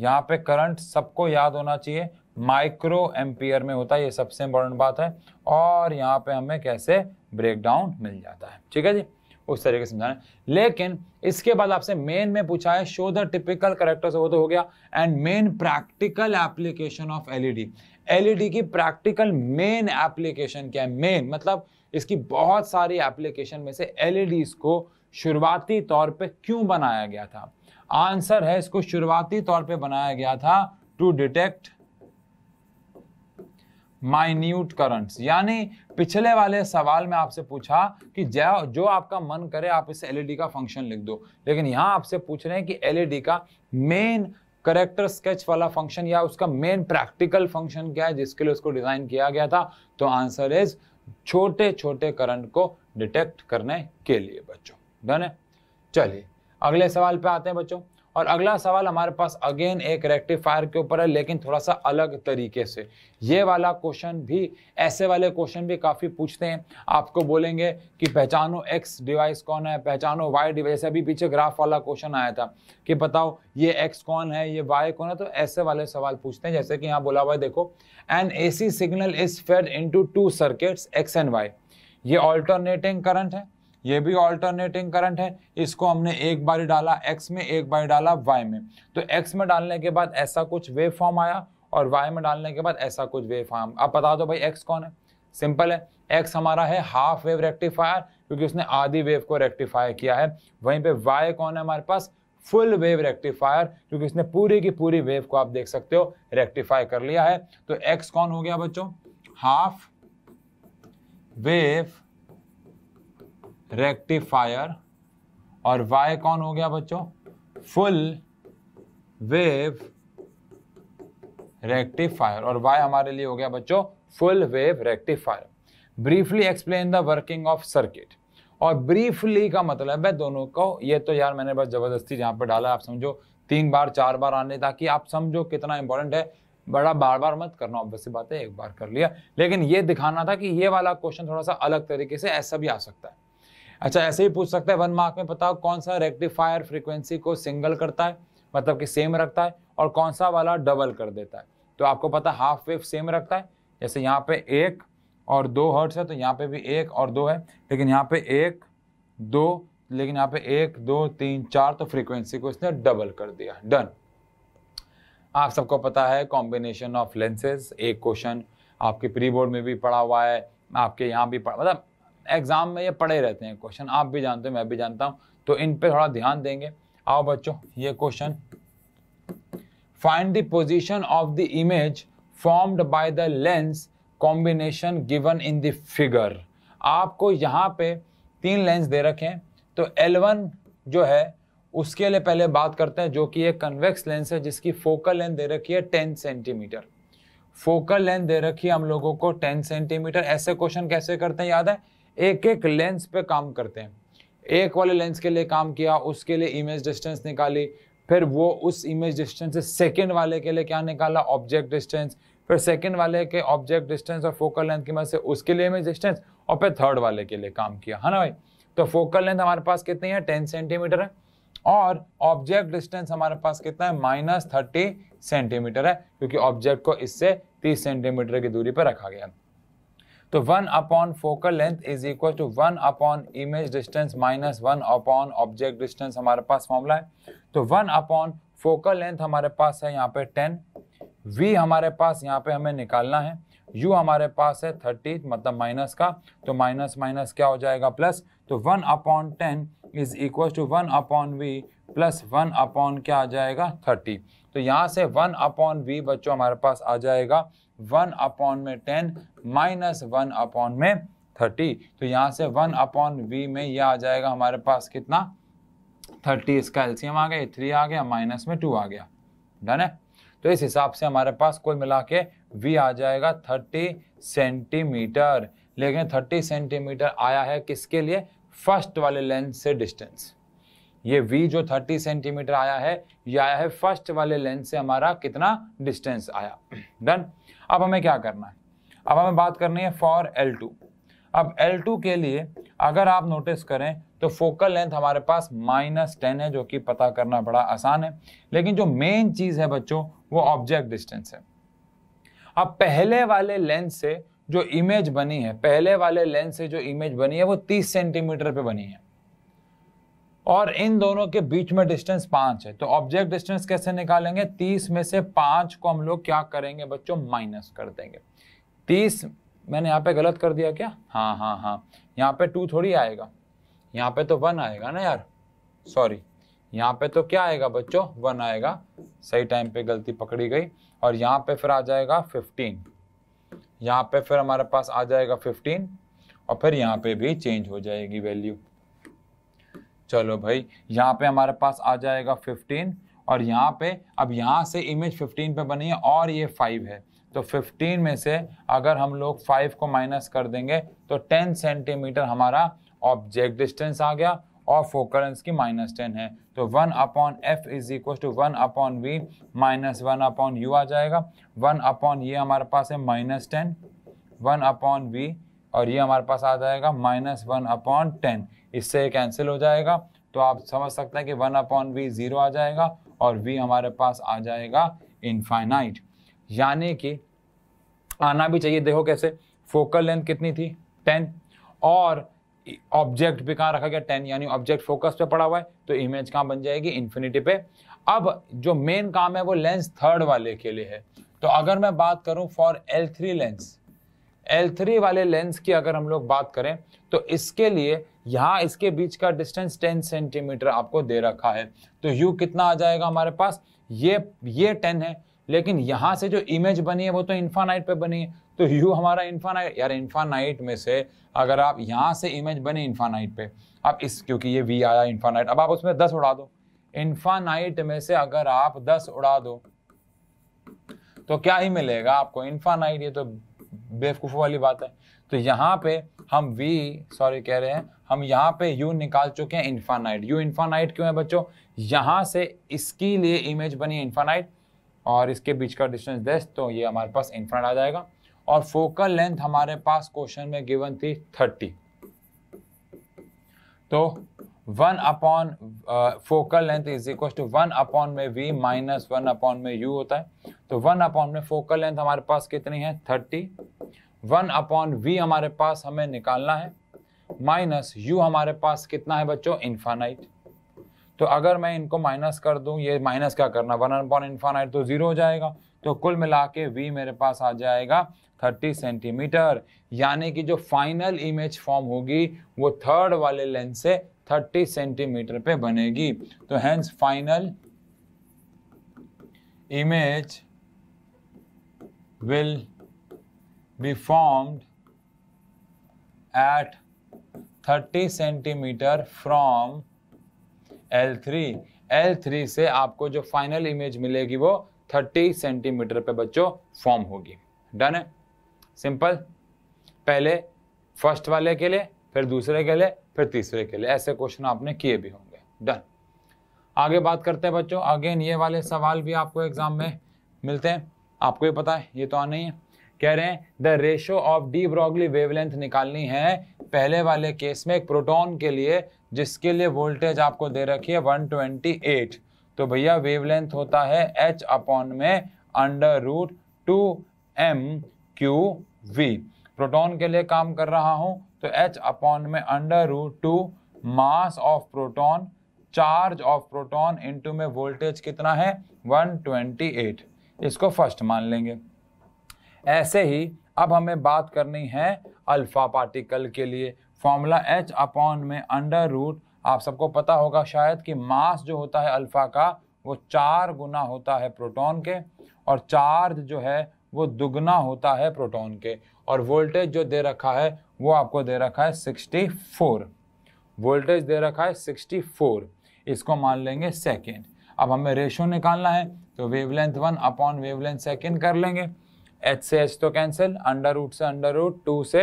यहाँ पे करंट सबको याद होना चाहिए माइक्रो एम्पियर में होता है ये सबसे इंपॉर्टेंट बात है और यहाँ पे हमें कैसे ब्रेकडाउन मिल जाता है ठीक है जी उस तरीके से समझाना लेकिन इसके बाद आपसे मेन में पूछा है शो द टिपिकल करेक्टर्स वो तो हो गया and main practical application of LED LED की प्रैक्टिकल मेन एप्लीकेशन क्या है मेन मतलब इसकी बहुत सारी एप्लीकेशन में से एल e को शुरुआती तौर पे क्यों बनाया गया था आंसर है इसको शुरुआती तौर पे बनाया गया था टू डिटेक्ट माइन्यूट करंट्स यानी पिछले वाले सवाल में आपसे पूछा कि जो आपका मन करे आप इसे एलईडी e का फंक्शन लिख दो लेकिन यहाँ आपसे पूछ रहे हैं कि एलईडी e का मेन करेक्टर स्केच वाला फंक्शन या उसका मेन प्रैक्टिकल फंक्शन क्या है जिसके लिए उसको डिजाइन किया गया था तो आंसर इज छोटे छोटे करंट को डिटेक्ट करने के लिए बच्चों डन है चलिए अगले सवाल पे आते हैं बच्चों और अगला सवाल हमारे पास अगेन एक रेक्टिफायर के ऊपर है लेकिन थोड़ा सा अलग तरीके से ये वाला क्वेश्चन भी ऐसे वाले क्वेश्चन भी काफ़ी पूछते हैं आपको बोलेंगे कि पहचानो एक्स डिवाइस कौन है पहचानो वाई डिवाइस अभी पीछे ग्राफ वाला क्वेश्चन आया था कि बताओ ये एक्स कौन है ये वाई कौन है तो ऐसे वाले सवाल पूछते हैं जैसे कि यहाँ बोला हुआ देखो an a signal is fed into circuits X and Y ये ऑल्टरनेटिंग करंट है ये भी ऑल्टरनेटिंग करंट है इसको हमने एक बार डाला एक्स में एक बार डाला वाई में तो एक्स में डालने के बाद ऐसा कुछ वेव फॉर्म आया और वाई में डालने के बाद ऐसा कुछ वेव फॉर्म आप बता दो भाई एक्स कौन है सिंपल है एक्स हमारा है हाफ वेव रेक्टिफायर क्योंकि उसने आधी वेव को रेक्टिफाई किया है वहीं पे वाई कौन है हमारे पास फुल वेव रेक्टिफायर क्योंकि इसने पूरी की पूरी वेव को आप देख सकते हो रेक्टिफाई कर लिया है तो एक्स कौन हो गया बच्चों हाफ वेव रेक्टिफायर और वाई कौन हो गया बच्चों फुल वेव रेक्टिफायर और वाई हमारे लिए हो गया बच्चों full wave rectifier briefly explain the working of circuit और ब्रीफली का मतलब है दोनों को ये तो यार मैंने बस जबरदस्ती जहाँ पर डाला आप समझो तीन बार चार बार आने ताकि आप समझो कितना इंपॉर्टेंट है बड़ा बार बार मत करना ऑब्वियस बात है एक बार कर लिया लेकिन ये दिखाना था कि ये वाला क्वेश्चन थोड़ा सा अलग तरीके से ऐसा भी आ सकता है अच्छा ऐसे ही पूछ सकते हैं वन मार्क में बताओ कौन सा रेक्टिफायर फ्रीक्वेंसी को सिंगल करता है मतलब कि सेम रखता है और कौन सा वाला डबल कर देता है तो आपको पता हाफ वेव सेम रखता है जैसे यहाँ पे एक और दो हर्ट्स है तो यहाँ पे भी एक और दो है लेकिन यहाँ पे एक दो लेकिन यहाँ पे एक दो तीन चार तो फ्रीक्वेंसी को इसने डबल कर दिया डन आप सबको पता है कॉम्बिनेशन ऑफ लेंसेज एक क्वेश्चन आपके प्री बोर्ड में भी पढ़ा हुआ है आपके यहाँ भी पढ़ा मतलब एग्ज़ाम में ये पढ़े रहते हैं क्वेश्चन आप भी जानते हो मैं भी जानता हूँ तो इन पे थोड़ा ध्यान देंगे आओ बच्चों ये question find the position of the image formed by the lens combination given in the figure आपको यहाँ पे तीन लेंस दे रखे हैं तो L1 जो है उसके लिए पहले बात करते हैं जो कि एक कन्वेक्स लेंस है जिसकी फोकल लेंथ दे रखी है 10 सेंटीमीटर फोकल लेंथ दे रखी है हम लोगों को 10 सेंटीमीटर ऐसे क्वेश्चन कैसे करते हैं याद है एक एक लेंस पे काम करते हैं एक वाले लेंस के लिए काम किया उसके लिए इमेज डिस्टेंस निकाली फिर वो उस इमेज डिस्टेंस से सेकेंड वाले के लिए क्या निकाला ऑब्जेक्ट डिस्टेंस फिर सेकेंड वाले के ऑब्जेक्ट डिस्टेंस और फोकल लेंथ की मदद से उसके लिए इमेज डिस्टेंस और फिर थर्ड वाले के लिए काम किया है ना भाई तो फोकल लेंथ हमारे पास कितनी है टेन सेंटीमीटर है और ऑब्जेक्ट डिस्टेंस हमारे पास कितना है माइनस थर्टी सेंटीमीटर है क्योंकि ऑब्जेक्ट को इससे तीस सेंटीमीटर की दूरी पर रखा गया तो one upon focal length is equal to one upon image distance minus one upon object distance हमारे पास फॉर्मूला है तो वन अपॉन फोकल लेंथ हमारे पास है यहाँ पे टेन वी हमारे पास यहाँ पे हमें निकालना है यू हमारे पास है थर्टी मतलब माइनस का तो माइनस माइनस क्या हो जाएगा प्लस तो one upon ten is equal to one upon V plus one upon क्या आ जाएगा थर्टी तो यहाँ से वन अपॉन वी बच्चों हमारे पास आ जाएगा वन अपॉन में टेन माइनस वन अपॉन में थर्टी तो यहाँ से वन अपॉन वी में यह आ जाएगा हमारे पास कितना थर्टी इसका एल्सियम आ गया थ्री आ गया माइनस में टू आ गया डन है तो इस हिसाब से हमारे पास कुल मिला के वी आ जाएगा थर्टी सेंटीमीटर लेकिन थर्टी सेंटीमीटर आया है किसके लिए फर्स्ट वाले लेंस से डिस्टेंस ये वी जो थर्टी सेंटीमीटर आया है ये आया है फर्स्ट वाले लेंस से हमारा कितना डिस्टेंस आया डन अब हमें क्या करना है अब हमें बात करनी है फॉर एल टू अब एल टू के लिए अगर आप नोटिस करें तो फोकल लेंथ हमारे पास माइनस टेन है जो कि पता करना बड़ा आसान है लेकिन जो मेन चीज़ है बच्चों वो ऑब्जेक्ट डिस्टेंस है अब पहले वाले लेंस से जो इमेज बनी है पहले वाले लेंस से जो इमेज बनी है वो तीस सेंटीमीटर पे बनी है और इन दोनों के बीच में डिस्टेंस पाँच है तो ऑब्जेक्ट डिस्टेंस कैसे निकालेंगे तीस में से पाँच को हम लोग क्या करेंगे बच्चों माइनस कर देंगे तीस मैंने यहाँ पे गलत कर दिया क्या हाँ हाँ हाँ यहाँ पे टू थोड़ी आएगा यहाँ पे तो वन आएगा ना यार सॉरी यहाँ पे तो क्या आएगा बच्चों वन आएगा सही टाइम पे गलती पकड़ी गई और यहाँ पे फिर आ जाएगा फिफ्टीन यहाँ पे फिर हमारे पास आ जाएगा फिफ्टीन और फिर यहाँ पे भी चेंज हो जाएगी वैल्यू चलो भाई यहाँ पे हमारे पास आ जाएगा 15 और यहाँ पे अब यहाँ से इमेज 15 पे बनी है और ये 5 है तो 15 में से अगर हम लोग 5 को माइनस कर देंगे तो 10 सेंटीमीटर हमारा ऑब्जेक्ट डिस्टेंस आ गया और फोकरेंस की माइनस टेन है तो one upon F is equal to one upon V minus one upon U आ जाएगा वन अपॉन ये हमारे पास है minus ten one upon V और ये हमारे पास आ जाएगा माइनस वन अपॉन टेन इससे कैंसिल हो जाएगा तो आप समझ सकते हैं कि वन अपॉन वी ज़ीरो आ जाएगा और वी हमारे पास आ जाएगा इनफाइनाइट यानी कि आना भी चाहिए देखो कैसे फोकल लेंथ कितनी थी टेन और ऑब्जेक्ट भी कहाँ रखा गया टेन यानी ऑब्जेक्ट फोकस पे पड़ा हुआ है तो इमेज कहाँ बन जाएगी इन्फिनिटी पे अब जो मेन काम है वो लेंस थर्ड वाले के लिए है तो अगर मैं बात करूँ for L three lens L3 वाले लेंस की अगर हम लोग बात करें तो इसके लिए यहाँ इसके बीच का डिस्टेंस 10 सेंटीमीटर आपको दे रखा है तो यू कितना आ जाएगा हमारे पास ये ये 10 है लेकिन यहाँ से जो इमेज बनी है वो तो इन्फानाइट पे बनी है तो यू हमारा इन्फानाइट यार इन्फानाइट में से अगर आप यहाँ से इमेज बनी इन्फानाइट पे आप इस क्योंकि ये वी आया इन्फानाइट अब आप उसमें दस उड़ा दो इन्फानाइट में से अगर आप दस उड़ा दो तो क्या ही मिलेगा आपको इन्फानाइट ये तो बेवकूफ़ों वाली बात है तो यहाँ पे हम वी सॉरी कह रहे हैं हम यहाँ पे यू निकाल चुके हैं इन्फानाइट यू इन्फानाइट क्यों है बच्चों यहाँ से इसके लिए इमेज बनी इन्फानाइट और इसके बीच का डिस्टेंस दस तो ये हमारे पास इन्फानाइट आ जाएगा और फोकल लेंथ हमारे पास क्वेश्चन में गिवन थी थर्टी तो one upon focal length is equal to one upon में वी माइनस वन अपॉन में यू होता है तो वन अपॉन में फोकल लेंथ हमारे पास कितनी है थर्टी वन अपॉन वी हमारे पास हमें निकालना है माइनस यू हमारे पास कितना है बच्चों इन्फानाइट तो अगर मैं इनको माइनस कर दूं ये माइनस क्या करना वन अपॉन इन्फानाइट तो जीरो हो जाएगा तो कुल मिला के वी मेरे पास आ जाएगा 30 सेंटीमीटर यानी कि जो फाइनल इमेज फॉर्म होगी वो थर्ड वाले लेंस से थर्टी सेंटीमीटर पे बनेगी तो hence final image will be formed at thirty centimetre from L three से आपको जो फाइनल इमेज मिलेगी वो थर्टी सेंटीमीटर पे बच्चों फॉर्म होगी डन है सिंपल पहले फर्स्ट वाले के लिए फिर दूसरे के लिए फिर तीसरे के लिए ऐसे क्वेश्चन आपने किए भी होंगे डन आगे बात करते हैं बच्चों अगेन ये वाले सवाल भी आपको एग्जाम में मिलते हैं आपको ये पता है ये तो आना ही है कह रहे हैं the ratio of de Broglie wavelength निकालनी है पहले वाले केस में एक प्रोटोन के लिए जिसके लिए वोल्टेज आपको दे रखी है 128 तो भैया वेवलेंथ होता है एच अपॉन में under root two M Q V proton के लिए काम कर रहा हूँ तो एच अपॉन में under root two mass of proton charge of proton into में वोल्टेज कितना है 128 इसको फर्स्ट मान लेंगे ऐसे ही अब हमें बात करनी है अल्फा पार्टिकल के लिए फॉर्मूला एच अपॉन में अंडर रूट आप सबको पता होगा शायद कि मास जो होता है अल्फा का वो चार गुना होता है प्रोटॉन के और चार्ज जो है वो दुगना होता है प्रोटॉन के और वोल्टेज जो दे रखा है वो आपको दे रखा है 64 वोल्टेज दे रखा है 64 इसको मान लेंगे सेकेंड अब हमें रेशो निकालना है तो wavelength one upon wavelength second कर लेंगे एच से एच तो कैंसिल अंडर रूट से अंडर रूट टू से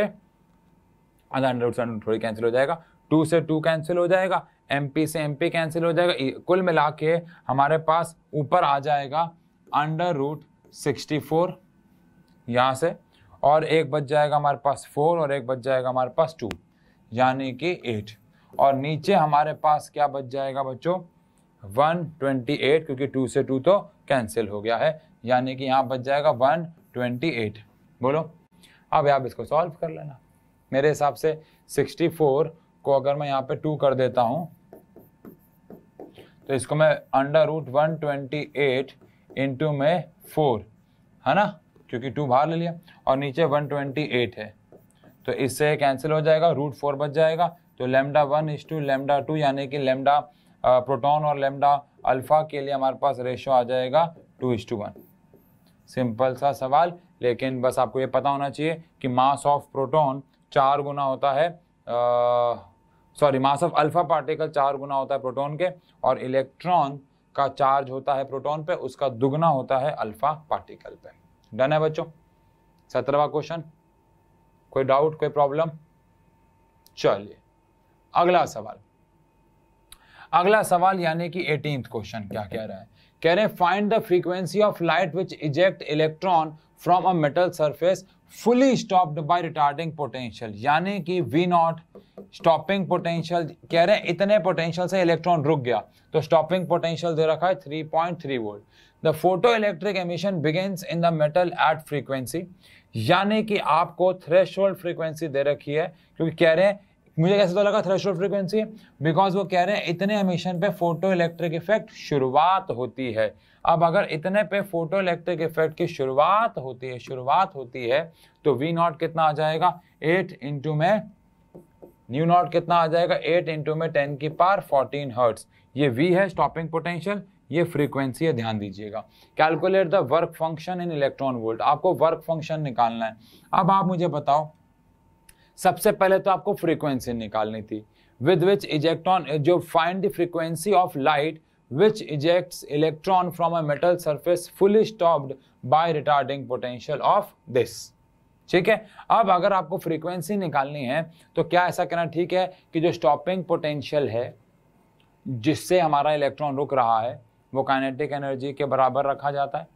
अंडर रूट से अंडर थोड़ी कैंसिल हो जाएगा टू से टू कैंसिल हो जाएगा एम पी से एम पी कैंसिल हो जाएगा कुल मिला के हमारे पास ऊपर आ जाएगा अंडर रूट सिक्सटी फोर यहाँ से और एक बच जाएगा हमारे पास फोर और एक बच जाएगा हमारे पास टू यानी कि एट और नीचे हमारे पास क्या बच जाएगा बच्चों वन ट्वेंटी एट क्योंकि टू से टू तो कैंसिल हो गया है यानी कि यहाँ बच जाएगा वन ट्वेंटी एट बोलो अब आप इसको सॉल्व कर लेना मेरे हिसाब से सिक्सटी फोर को अगर मैं यहाँ पे टू कर देता हूँ तो इसको मैं under root one twenty eight into में फोर है ना क्योंकि टू बाहर ले लिया और नीचे वन ट्वेंटी एट है तो इससे कैंसिल हो जाएगा रूट फोर बच जाएगा तो lambda one is two lambda two यानी कि लेमडा प्रोटोन और लेमडा अल्फ़ा के लिए हमारे पास रेशो आ जाएगा two is to one simple सा सवाल लेकिन बस आपको ये पता होना चाहिए कि मास ऑफ प्रोटोन चार गुना होता है sorry mass of alpha particle चार गुना होता है प्रोटोन के और इलेक्ट्रॉन का चार्ज होता है प्रोटॉन पे उसका दुगना होता है अल्फा पार्टिकल पे डन है बच्चों सत्रहवा क्वेश्चन कोई डाउट कोई प्रॉब्लम चलिए अगला सवाल अगला सवाल यानी कि एटीन क्वेश्चन क्या कह रहा है कह रहे हैं find the frequency of light which eject electron from a metal surface fully stopped by retarding potential यानी कि वी नॉट स्टॉपिंग पोटेंशियल कह रहे हैं इतने पोटेंशियल से इलेक्ट्रॉन रुक गया तो स्टॉपिंग पोटेंशियल दे रखा है 3.3 volt the electric emission begins in the metal at frequency यानी कि आपको थ्रेश फ्रीक्वेंसी दे रखी है क्योंकि कह रहे हैं मुझे कैसे तो लगा थ्रेश फ्रीक्वेंसी बिकॉज वो कह रहे हैं इतने एमिशन पे फोटो इलेक्ट्रिक इफेक्ट शुरुआत होती है अब अगर इतने पे फोटो इलेक्ट्रिक इफेक्ट की शुरुआत होती है शुरुआत होती है तो वी नॉट कितना आ जाएगा एट इंटू में न्यू नॉट कितना आ जाएगा एट इंटू में टेन की पार फोर्टीन हर्ट्स ये वी है स्टॉपिंग पोटेंशियल ये फ्रीक्वेंसी है ध्यान दीजिएगा calculate the work function in electron volt आपको वर्क फंक्शन निकालना है अब आप मुझे बताओ सबसे पहले तो आपको फ्रीक्वेंसी निकालनी थी विद विच इजेक्ट्रॉन जो find the frequency of light which eject electron from a metal surface fully stopped by retarding potential of this ठीक है अब अगर आपको फ्रीक्वेंसी निकालनी है तो क्या ऐसा कहना ठीक है कि जो स्टॉपिंग पोटेंशियल है जिससे हमारा इलेक्ट्रॉन रुक रहा है वो काइनेटिक एनर्जी के बराबर रखा जाता है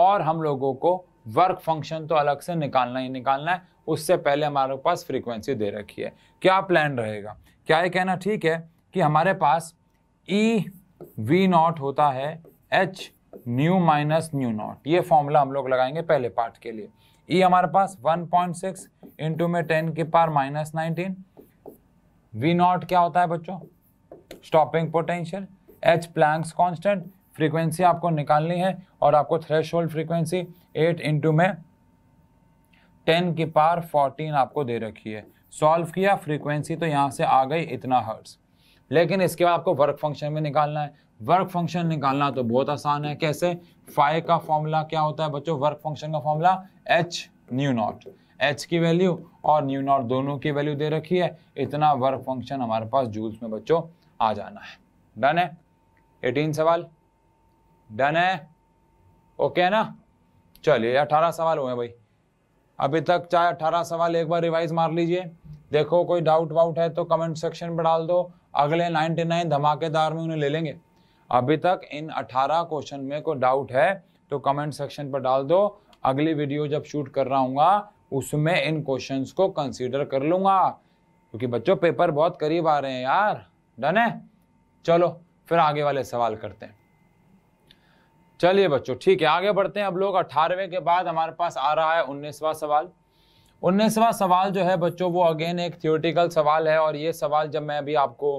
और हम लोगों को वर्क फंक्शन तो अलग से निकालना ही निकालना है उससे पहले हमारे पास फ्रीक्वेंसी दे रखी है क्या प्लान रहेगा क्या ये कहना ठीक है कि हमारे पास ई वी नॉट होता है H nu minus nu naught ये फॉर्मूला हम लोग लगाएंगे पहले पार्ट के लिए ई e हमारे पास 1.6 पॉइंट सिक्स इंटू में टेन के पार माइनस नाइनटीन वी नॉट क्या होता है बच्चों stopping potential H Planck's constant frequency आपको निकालनी है और आपको थ्रेश फ्रीक्वेंसी एट इंटू में टेन की पार फोर्टीन आपको दे रखी है सॉल्व किया फ्रीक्वेंसी तो यहाँ से आ गई इतना हर्ट्स लेकिन इसके बाद आपको वर्क फंक्शन में निकालना है वर्क फंक्शन निकालना तो बहुत आसान है कैसे फाइव का फॉर्मूला क्या होता है बच्चों वर्क फंक्शन का formula H nu naught H की वैल्यू और न्यू नॉट दोनों की वैल्यू दे रखी है इतना वर्क फंक्शन हमारे पास जूल्स में बच्चों आ जाना है डन है एटीन सवाल डन है ओके है ना चलिए अठारह सवाल हुए भाई अभी तक चाहे अठारह सवाल एक बार रिवाइज मार लीजिए देखो कोई डाउट वाउट है तो कमेंट सेक्शन पर डाल दो अगले 99 धमाकेदार में उन्हें ले लेंगे अभी तक इन 18 क्वेश्चन में कोई डाउट है तो कमेंट सेक्शन पर डाल दो अगली वीडियो जब शूट कर रहा हूँ उसमें इन क्वेश्चन को कंसिडर कर लूँगा क्योंकि बच्चों पेपर बहुत करीब आ रहे हैं यार डन है चलो फिर आगे वाले सवाल करते हैं चलिए बच्चों ठीक है आगे बढ़ते हैं अब लोग अठारहवें के बाद हमारे पास आ रहा है उन्नीसवा सवाल उन्नीसवा सवाल जो है बच्चों वो अगेन एक थियोटिकल सवाल है और ये सवाल जब मैं अभी आपको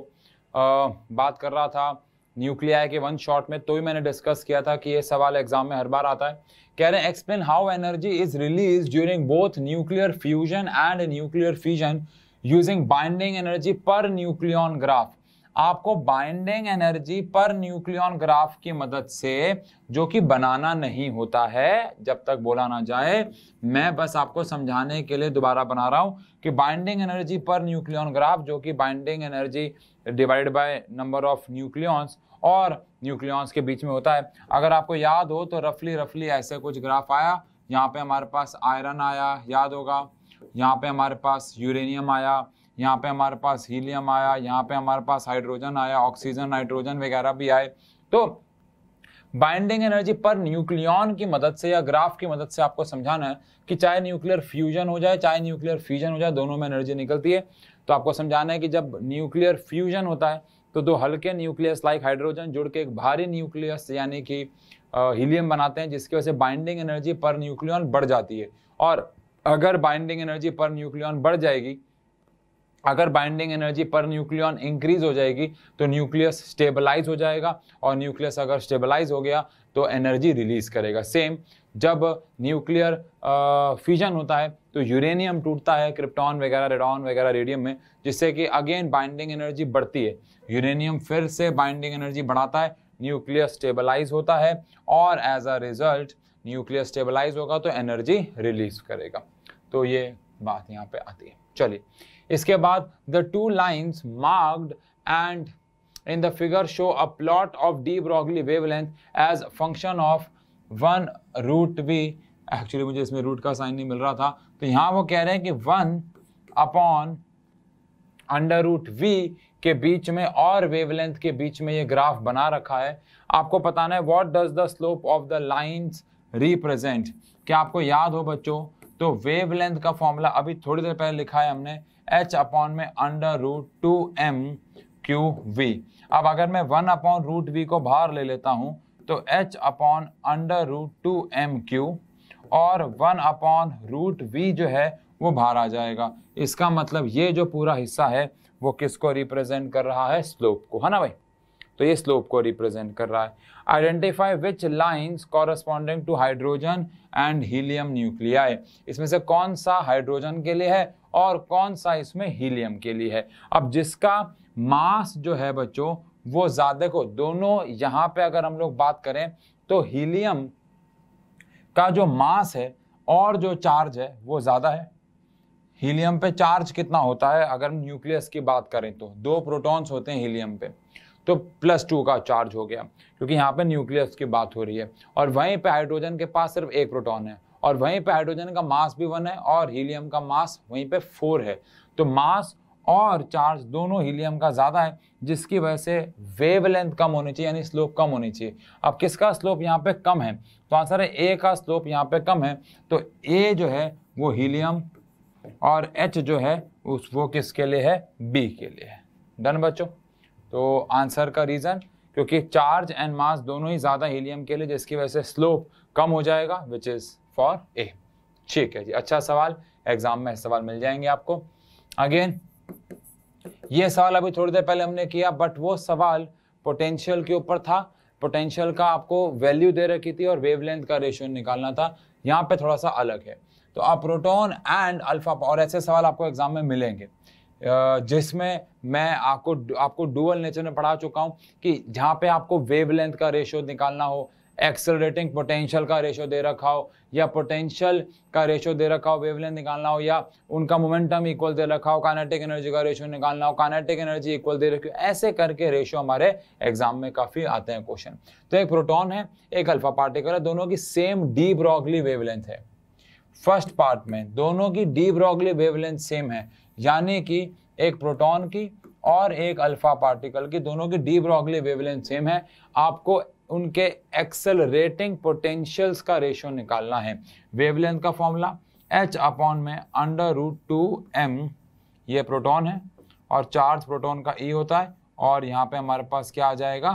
आ, बात कर रहा था न्यूक्लिया के वन शॉट में तो ही मैंने डिस्कस किया था कि ये सवाल एग्जाम में हर बार आता है कह रहे हैं explain how energy is release during both nuclear fusion and nuclear fusion using binding energy पर न्यूक्लियन ग्राफ आपको बाइंडिंग एनर्जी पर न्यूक्लियन ग्राफ की मदद से जो कि बनाना नहीं होता है जब तक बोला ना जाए मैं बस आपको समझाने के लिए दोबारा बना रहा हूँ कि बाइंडिंग एनर्जी पर न्यूक्लियन ग्राफ जो कि binding energy divide by number of nucleons और न्यूक्लियॉन्स के बीच में होता है अगर आपको याद हो तो रफली रफली ऐसे कुछ ग्राफ आया यहाँ पे हमारे पास आयरन आया याद होगा यहाँ पे हमारे पास यूरेनियम आया यहाँ पे हमारे पास हीलियम आया यहाँ पे हमारे पास हाइड्रोजन आया ऑक्सीजन नाइट्रोजन वगैरह भी आए तो बाइंडिंग एनर्जी पर न्यूक्लियॉन की मदद से या ग्राफ की मदद से आपको समझाना है कि चाहे न्यूक्लियर फ्यूजन हो जाए चाहे न्यूक्लियर फ्यूजन हो जाए दोनों में एनर्जी निकलती है तो आपको समझाना है कि जब न्यूक्लियर फ्यूजन होता है तो दो हल्के न्यूक्लियस लाइक हाइड्रोजन जुड़ के एक भारी न्यूक्लियस यानी कि हीलियम बनाते हैं जिसकी वजह से बाइंडिंग एनर्जी पर न्यूक्लियॉन बढ़ जाती है और अगर बाइंडिंग एनर्जी पर न्यूक्लियॉन बढ़ जाएगी अगर बाइंडिंग एनर्जी पर न्यूक्लियन इंक्रीज हो जाएगी तो न्यूक्लियस स्टेबलाइज हो जाएगा और न्यूक्लियस अगर स्टेबलाइज हो गया तो एनर्जी रिलीज करेगा सेम जब न्यूक्लियर फ्यूजन होता है तो यूरेनियम टूटता है क्रिप्टॉन वगैरह रेडॉन वगैरह रेडियम में जिससे कि अगेन बाइंडिंग एनर्जी बढ़ती है यूरेनियम फिर से बाइंडिंग एनर्जी बढ़ाता है न्यूक्लियस स्टेबलाइज होता है और as a result nucleus stabilise होगा तो एनर्जी रिलीज करेगा तो ये बात यहाँ पे आती है चलिए इसके बाद the two lines marked and in the figure show a plot of de Broglie wavelength as function of one root V actually मुझे इसमें रूट का साइन नहीं मिल रहा था तो यहाँ वो कह रहे हैं कि one upon under root V के बीच में और वेवलेंथ के बीच में ये ग्राफ बना रखा है आपको बताना है what does the slope of the lines represent क्या आपको याद हो बच्चों तो वेवलेंथ का फॉर्मूला अभी थोड़ी देर पहले लिखा है हमने एच अपॉन में under root two M Q V अब अगर मैं वन अपॉन रूट वी को बाहर ले लेता हूँ तो H upon under root two M Q और वन अपॉन रूट वी जो है वो बाहर आ जाएगा इसका मतलब ये जो पूरा हिस्सा है वो किसको रिप्रेजेंट कर रहा है स्लोप को है ना भाई तो ये स्लोप को रिप्रेजेंट कर रहा है identify which line corresponding to hydrogen and helium nuclei इसमें से कौन सा हाइड्रोजन के लिए है और कौन सा इसमें हीलियम के लिए है अब जिसका मास जो है बच्चों वो ज़्यादा को दोनों यहाँ पे अगर हम लोग बात करें तो हीलियम का जो मास है और जो चार्ज है वो ज़्यादा है हीलियम पे चार्ज कितना होता है अगर हम न्यूक्लियस की बात करें तो दो प्रोटॉन्स होते हैं हीलियम पे तो प्लस टू का चार्ज हो गया क्योंकि यहाँ पे न्यूक्लियस की बात हो रही है और वहीं पे हाइड्रोजन के पास सिर्फ एक प्रोटॉन है और वहीं पे हाइड्रोजन का मास भी वन है और हीलियम का मास वहीं पे फोर है तो मास और चार्ज दोनों हीलियम का ज़्यादा है जिसकी वजह से वेवलेंथ कम होनी चाहिए यानी स्लोप कम होनी चाहिए अब किसका स्लोप यहाँ पे कम है तो आंसर है ए का स्लोप यहाँ पे कम है तो ए जो है वो हीलियम और एच जो है उस वो किसके लिए है बी के लिए है डन बच्चों तो आंसर का रीज़न क्योंकि चार्ज एंड मास दोनों ही ज़्यादा हीलियम के लिए जिसकी वजह से स्लोप कम हो जाएगा विच इज़ फॉर ए ठीक है जी अच्छा सवाल एग्जाम में सवाल मिल जाएंगे आपको अगेन ये सवाल अभी थोड़ी देर पहले हमने किया बट वो सवाल पोटेंशियल के ऊपर था पोटेंशियल का आपको वैल्यू दे रखी थी और वेवलेंथ का रेशियो निकालना था यहाँ पे थोड़ा सा अलग है तो आप प्रोटोन एंड अल्फा और ऐसे सवाल आपको एग्जाम में मिलेंगे जिसमें मैं आपको आपको डुअल नेचर में पढ़ा चुका हूँ कि जहाँ पे आपको वेवलेंथ का रेशियो निकालना हो एक्सेलरेटिंग पोटेंशियल का रेशो दे रखा हो या पोटेंशियल का रेशो दे रखा हो वेवलेंथ निकालना हो या उनका मोमेंटम इक्वल दे रखा हो कानेटिक एनर्जी का रेशो निकालना हो कानेटिक एनर्जी इक्वल दे रखी हो ऐसे करके रेशो हमारे एग्जाम में काफ़ी आते हैं क्वेश्चन तो एक प्रोटोन है एक अल्फा पार्टिकल है दोनों की सेम डी ब्रॉगली वेवलेंथ है फर्स्ट पार्ट में दोनों की डी ब्रॉगली वेवलेंथ सेम है यानी कि एक प्रोटॉन की और एक अल्फा पार्टिकल की दोनों की डी ब्रॉगली वेवलेंथ सेम है आपको उनके एक्सेलरेटिंग पोटेंशियल्स का रेशो निकालना है वेवलेंथ का फॉर्मूला एच अपॉन में अंडर रूट टू एम ये प्रोटोन है और चार्ज प्रोटोन का ई e होता है और यहाँ पे हमारे पास क्या आ जाएगा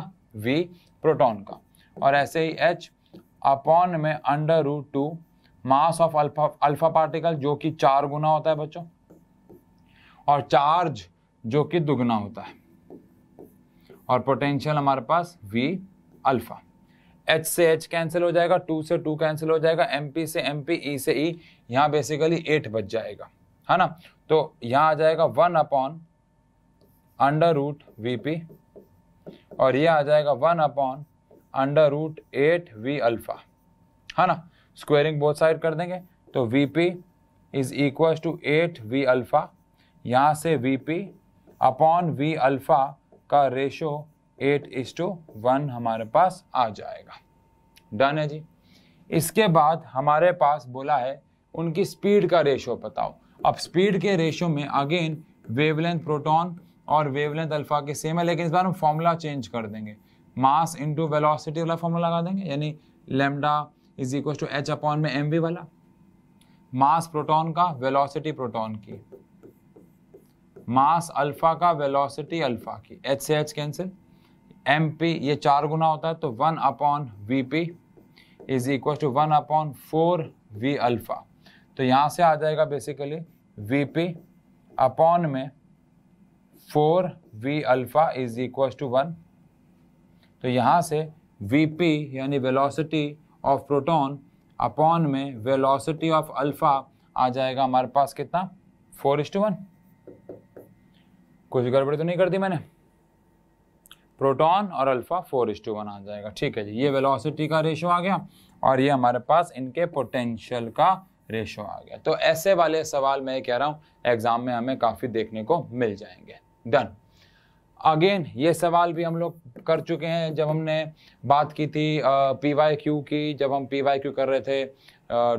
वी प्रोटोन का और ऐसे ही एच अपॉन में under root two mass of alpha alpha particle जो कि चार गुना होता है बच्चों और चार्ज जो कि दुगना होता है और पोटेंशियल हमारे पास वी अल्फा एच से एच कैंसिल हो जाएगा टू से टू कैंसिल हो जाएगा एम पी से एम पी ई से ई e, यहाँ बेसिकली एट बच जाएगा है ना तो यहाँ आ जाएगा one upon under root V P और ये आ जाएगा one upon under root eight V alpha है ना स्क्वेयरिंग बोथ साइड कर देंगे तो V P is equal to eight we alpha यहाँ से V P upon V alpha का ratio eight is to one हमारे पास आ जाएगा डन है जी इसके बाद हमारे पास बोला है उनकी स्पीड का रेशो बताओ अब स्पीड के रेशो में अगेन वेवलेंथ प्रोटॉन और वेवलेंथ अल्फा के सेम है लेकिन इस बार हम फॉर्मूला चेंज कर देंगे मास इंटू वेलोसिटी वाला फॉर्मूला लगा देंगे यानी lambda is equal to H upon में एम वाला मास प्रोटॉन का वेलोसिटी प्रोटॉन की मास अल्फा का वेलोसिटी अल्फा की एच से एच कैंसिल एम पी ये चार गुना होता है तो one upon V P is equal to one upon four V alpha तो यहाँ से आ जाएगा बेसिकली वी पी अपॉन में four V alpha is equal to one तो यहाँ से वी पी यानी वेलोसिटी ऑफ प्रोटोन अपॉन में वेलोसिटी ऑफ अल्फ़ा आ जाएगा हमारे पास कितना फोर इज टू वन कुछ गड़बड़ी तो नहीं कर दी मैंने प्रोटॉन और alpha four is two one आ जाएगा ठीक है जी ये वेलोसिटी का रेशो आ गया और ये हमारे पास इनके पोटेंशियल का रेशो आ गया तो ऐसे वाले सवाल मैं कह रहा हूँ एग्ज़ाम में हमें काफ़ी देखने को मिल जाएंगे डन अगेन ये सवाल भी हम लोग कर चुके हैं जब हमने बात की थी पी वाई क्यू की जब हम पी वाई क्यू कर रहे थे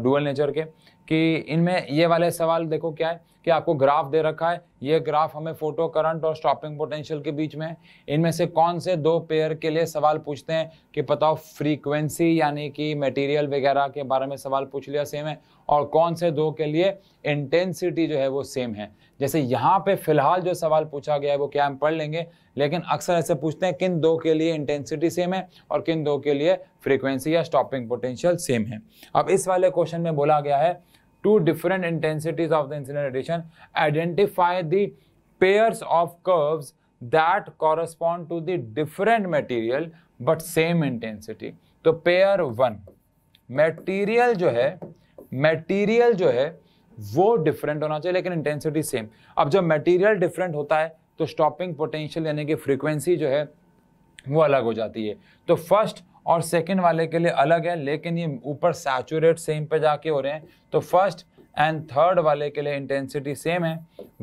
डुअल नेचर के कि इनमें ये वाले सवाल देखो क्या है कि आपको ग्राफ दे रखा है ये ग्राफ हमें फोटो करंट और स्टॉपिंग पोटेंशियल के बीच में इनमें से कौन से दो पेयर के लिए सवाल पूछते हैं कि बताओ फ्रीक्वेंसी यानी कि मटेरियल वगैरह के बारे में सवाल पूछ लिया सेम है और कौन से दो के लिए इंटेंसिटी जो है वो सेम है जैसे यहाँ पे फिलहाल जो सवाल पूछा गया है वो क्या हम पढ़ लेंगे लेकिन अक्सर ऐसे पूछते हैं किन दो के लिए इंटेंसिटी सेम है और किन दो के लिए फ्रीक्वेंसी या स्टॉपिंग पोटेंशियल सेम है अब इस वाले क्वेश्चन में बोला गया है two different intensities of the incident radiation, identify the pairs of curves that correspond to the different material but same intensity. तो पेयर वन मटेरियल जो है मटेरियल जो है वो डिफरेंट होना चाहिए लेकिन इंटेंसिटी सेम अब जब मटेरियल डिफरेंट होता है तो स्टॉपिंग पोटेंशियल यानी कि फ्रीक्वेंसी जो है वो अलग हो जाती है तो फर्स्ट और सेकेंड वाले के लिए अलग है लेकिन ये ऊपर सैचुरेट सेम पे जाके हो रहे हैं तो फर्स्ट एंड थर्ड वाले के लिए इंटेंसिटी सेम है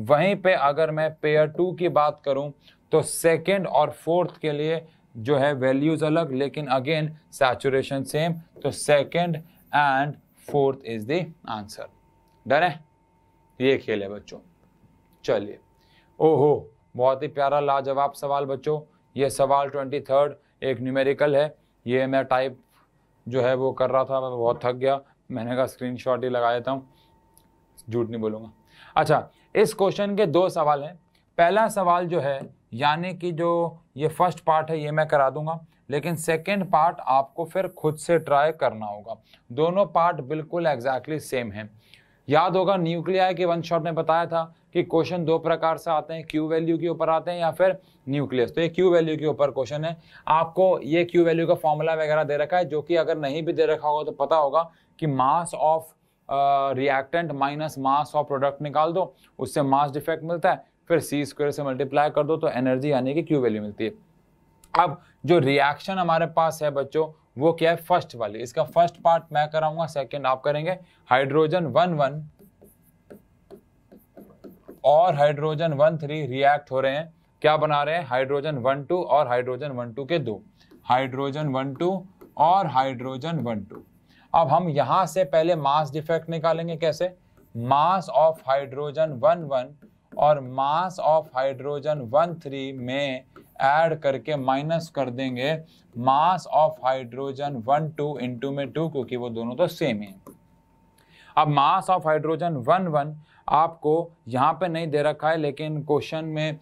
वहीं पे अगर मैं पेयर टू की बात करूं तो सेकेंड और फोर्थ के लिए जो है वैल्यूज अलग लेकिन अगेन सैचुरेशन सेम तो second and fourth is the answer डर है ये खेल है बच्चों चलिए ओहो बहुत ही प्यारा लाजवाब सवाल बच्चों ये सवाल ट्वेंटी थर्ड एक न्यूमेरिकल है ये मैं टाइप जो है वो कर रहा था मैं बहुत थक गया मैंने कहा स्क्रीन ही लगा देता हूँ झूठ नहीं बोलूँगा अच्छा इस क्वेश्चन के दो सवाल हैं पहला सवाल जो है यानी कि जो ये फर्स्ट पार्ट है ये मैं करा दूंगा लेकिन सेकंड पार्ट आपको फिर खुद से ट्राई करना होगा दोनों पार्ट बिल्कुल एग्जैक्टली exactly सेम हैं याद होगा न्यूक्लिया के वन शॉट में बताया था कि क्वेश्चन दो प्रकार से आते हैं क्यू वैल्यू के ऊपर आते हैं या फिर न्यूक्लियस तो ये क्यू वैल्यू के ऊपर क्वेश्चन है आपको ये क्यू वैल्यू का फॉर्मूला वगैरह दे रखा है जो कि अगर नहीं भी दे रखा होगा तो पता होगा कि mass of reactant minus mass of product निकाल दो उससे मास डिफेक्ट मिलता है फिर सी स्क्वेयर से मल्टीप्लाई कर दो तो एनर्जी यानी कि क्यू वैल्यू मिलती है अब जो रिएक्शन हमारे पास है बच्चों वो क्या है फर्स्ट वाली इसका फर्स्ट पार्ट मैं कराऊंगा सेकंड आप करेंगे हाइड्रोजन वन वन और हाइड्रोजन वन थ्री रिएक्ट हो रहे हैं क्या बना रहे हैं हाइड्रोजन वन टू और हाइड्रोजन वन टू के दो हाइड्रोजन वन टू और हाइड्रोजन वन टू अब हम यहां से पहले मास डिफेक्ट निकालेंगे कैसे mass of hydrogen one one और mass of hydrogen one three में ऐड करके माइनस कर देंगे mass of hydrogen one two into में टू क्योंकि वो दोनों तो सेम है अब mass of hydrogen one one आपको यहाँ पे नहीं दे रखा है लेकिन क्वेश्चन में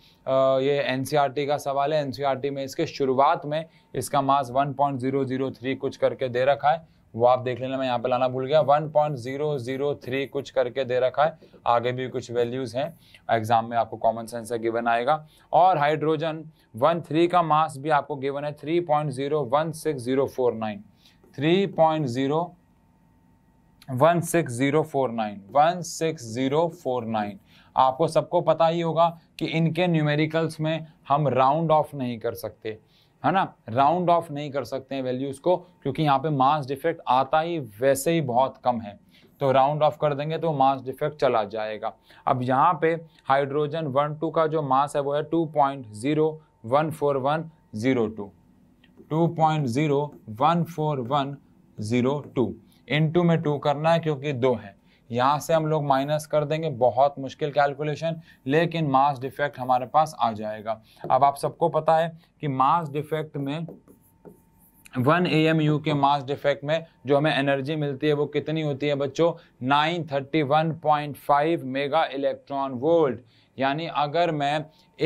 ये एन e का सवाल है एन e में इसके शुरुआत में इसका मास 1.003 कुछ करके दे रखा है वो आप देख लेना मैं यहाँ पे लाना भूल गया 1.003 कुछ करके दे रखा है आगे भी कुछ वैल्यूज़ हैं एग्जाम में आपको कॉमन सेंस से गिवन आएगा और हाइड्रोजन 13 का मास भी आपको गिवन है 3.016049 3.0 one six zero four nine one six zero four nine आपको सबको पता ही होगा कि इनके न्यूमेरिकल्स में हम राउंड ऑफ नहीं कर सकते है ना राउंड ऑफ नहीं कर सकते हैं वैल्यूज़ को क्योंकि यहाँ पे मास डिफेक्ट आता ही वैसे ही बहुत कम है तो राउंड ऑफ कर देंगे तो मास डिफेक्ट चला जाएगा अब यहाँ पे हाइड्रोजन वन टू का जो मास है वो है two point zero one four one zero two two point zero one four one zero two into में टू करना है क्योंकि दो है यहाँ से हम लोग माइनस कर देंगे बहुत मुश्किल कैलकुलेशन लेकिन मास डिफेक्ट हमारे पास आ जाएगा अब आप सबको पता है कि मास डिफेक्ट में वन ए एम यू के मास डिफेक्ट में जो हमें एनर्जी मिलती है वो कितनी होती है बच्चों nine thirty one point five mega electron volt यानी अगर मैं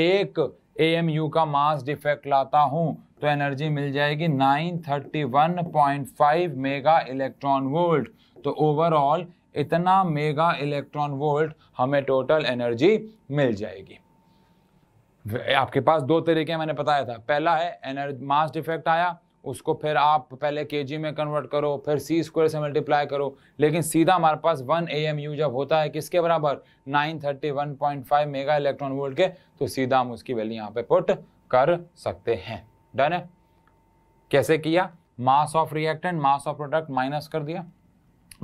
एक ए का मास डिफेक्ट लाता हूँ तो एनर्जी मिल जाएगी 931.5 मेगा इलेक्ट्रॉन वोल्ट तो ओवरऑल इतना मेगा इलेक्ट्रॉन वोल्ट हमें टोटल एनर्जी मिल जाएगी आपके पास दो तरीके मैंने बताया था पहला है एनर्जी मास डिफेक्ट आया उसको फिर आप पहले के में कन्वर्ट करो फिर सी स्क्वायर से मल्टीप्लाई करो लेकिन सीधा हमारे पास वन ए एम यू जब होता है किसके बराबर nine thirty one point five mega electron volt के तो सीधा हम उसकी वैल्यू यहाँ पे पुट कर सकते हैं डन है कैसे किया mass of reactant mass of product minus कर दिया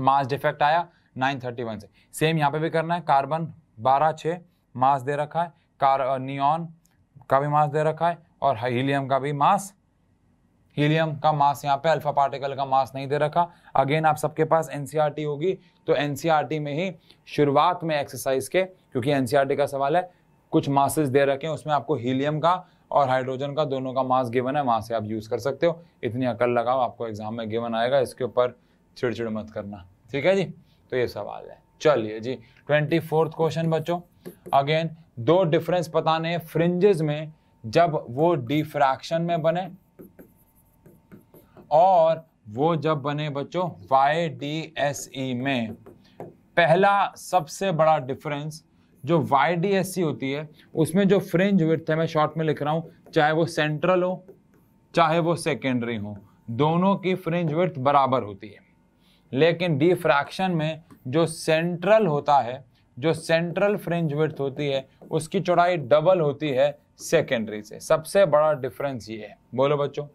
मास डिफेक्ट आया 931 से सेम यहाँ पे भी करना है कार्बन बारह छः मास दे रखा है कार नियॉन का भी मास दे रखा है और हीलियम का भी मास हीलियम का मास यहाँ पे अल्फा पार्टिकल का मास नहीं दे रखा अगेन आप सबके पास एनसीईआरटी e होगी तो एनसीईआरटी e में ही शुरुआत में एक्सरसाइज के क्योंकि एनसीईआरटी e का सवाल है कुछ मासेस दे रखे हैं उसमें आपको हीलियम का और हाइड्रोजन का दोनों का मास गिवन है वहाँ से आप यूज़ कर सकते हो इतनी अकल लगाओ आपको एग्जाम में गिवन आएगा इसके ऊपर चिड़चिड़ मत करना ठीक है जी तो ये सवाल है चलिए जी ट्वेंटी फोर्थ क्वेश्चन बच्चों अगेन दो डिफरेंस बताने फ्रिंजेस में जब वो डिफ्रैक्शन में बने और वो जब बने बच्चों वाई डी एस ई में पहला सबसे बड़ा डिफरेंस जो वाई डी एस सी होती है उसमें जो फ्रिंज विथ है मैं शॉर्ट में लिख रहा हूँ चाहे वो सेंट्रल हो चाहे वो सेकेंडरी हो दोनों की फ्रिंज विथ बराबर होती है लेकिन डिफ्रैक्शन में जो सेंट्रल होता है जो सेंट्रल फ्रिंज विथ होती है उसकी चौड़ाई डबल होती है सेकेंडरी से सबसे बड़ा डिफरेंस ये है बोलो बच्चों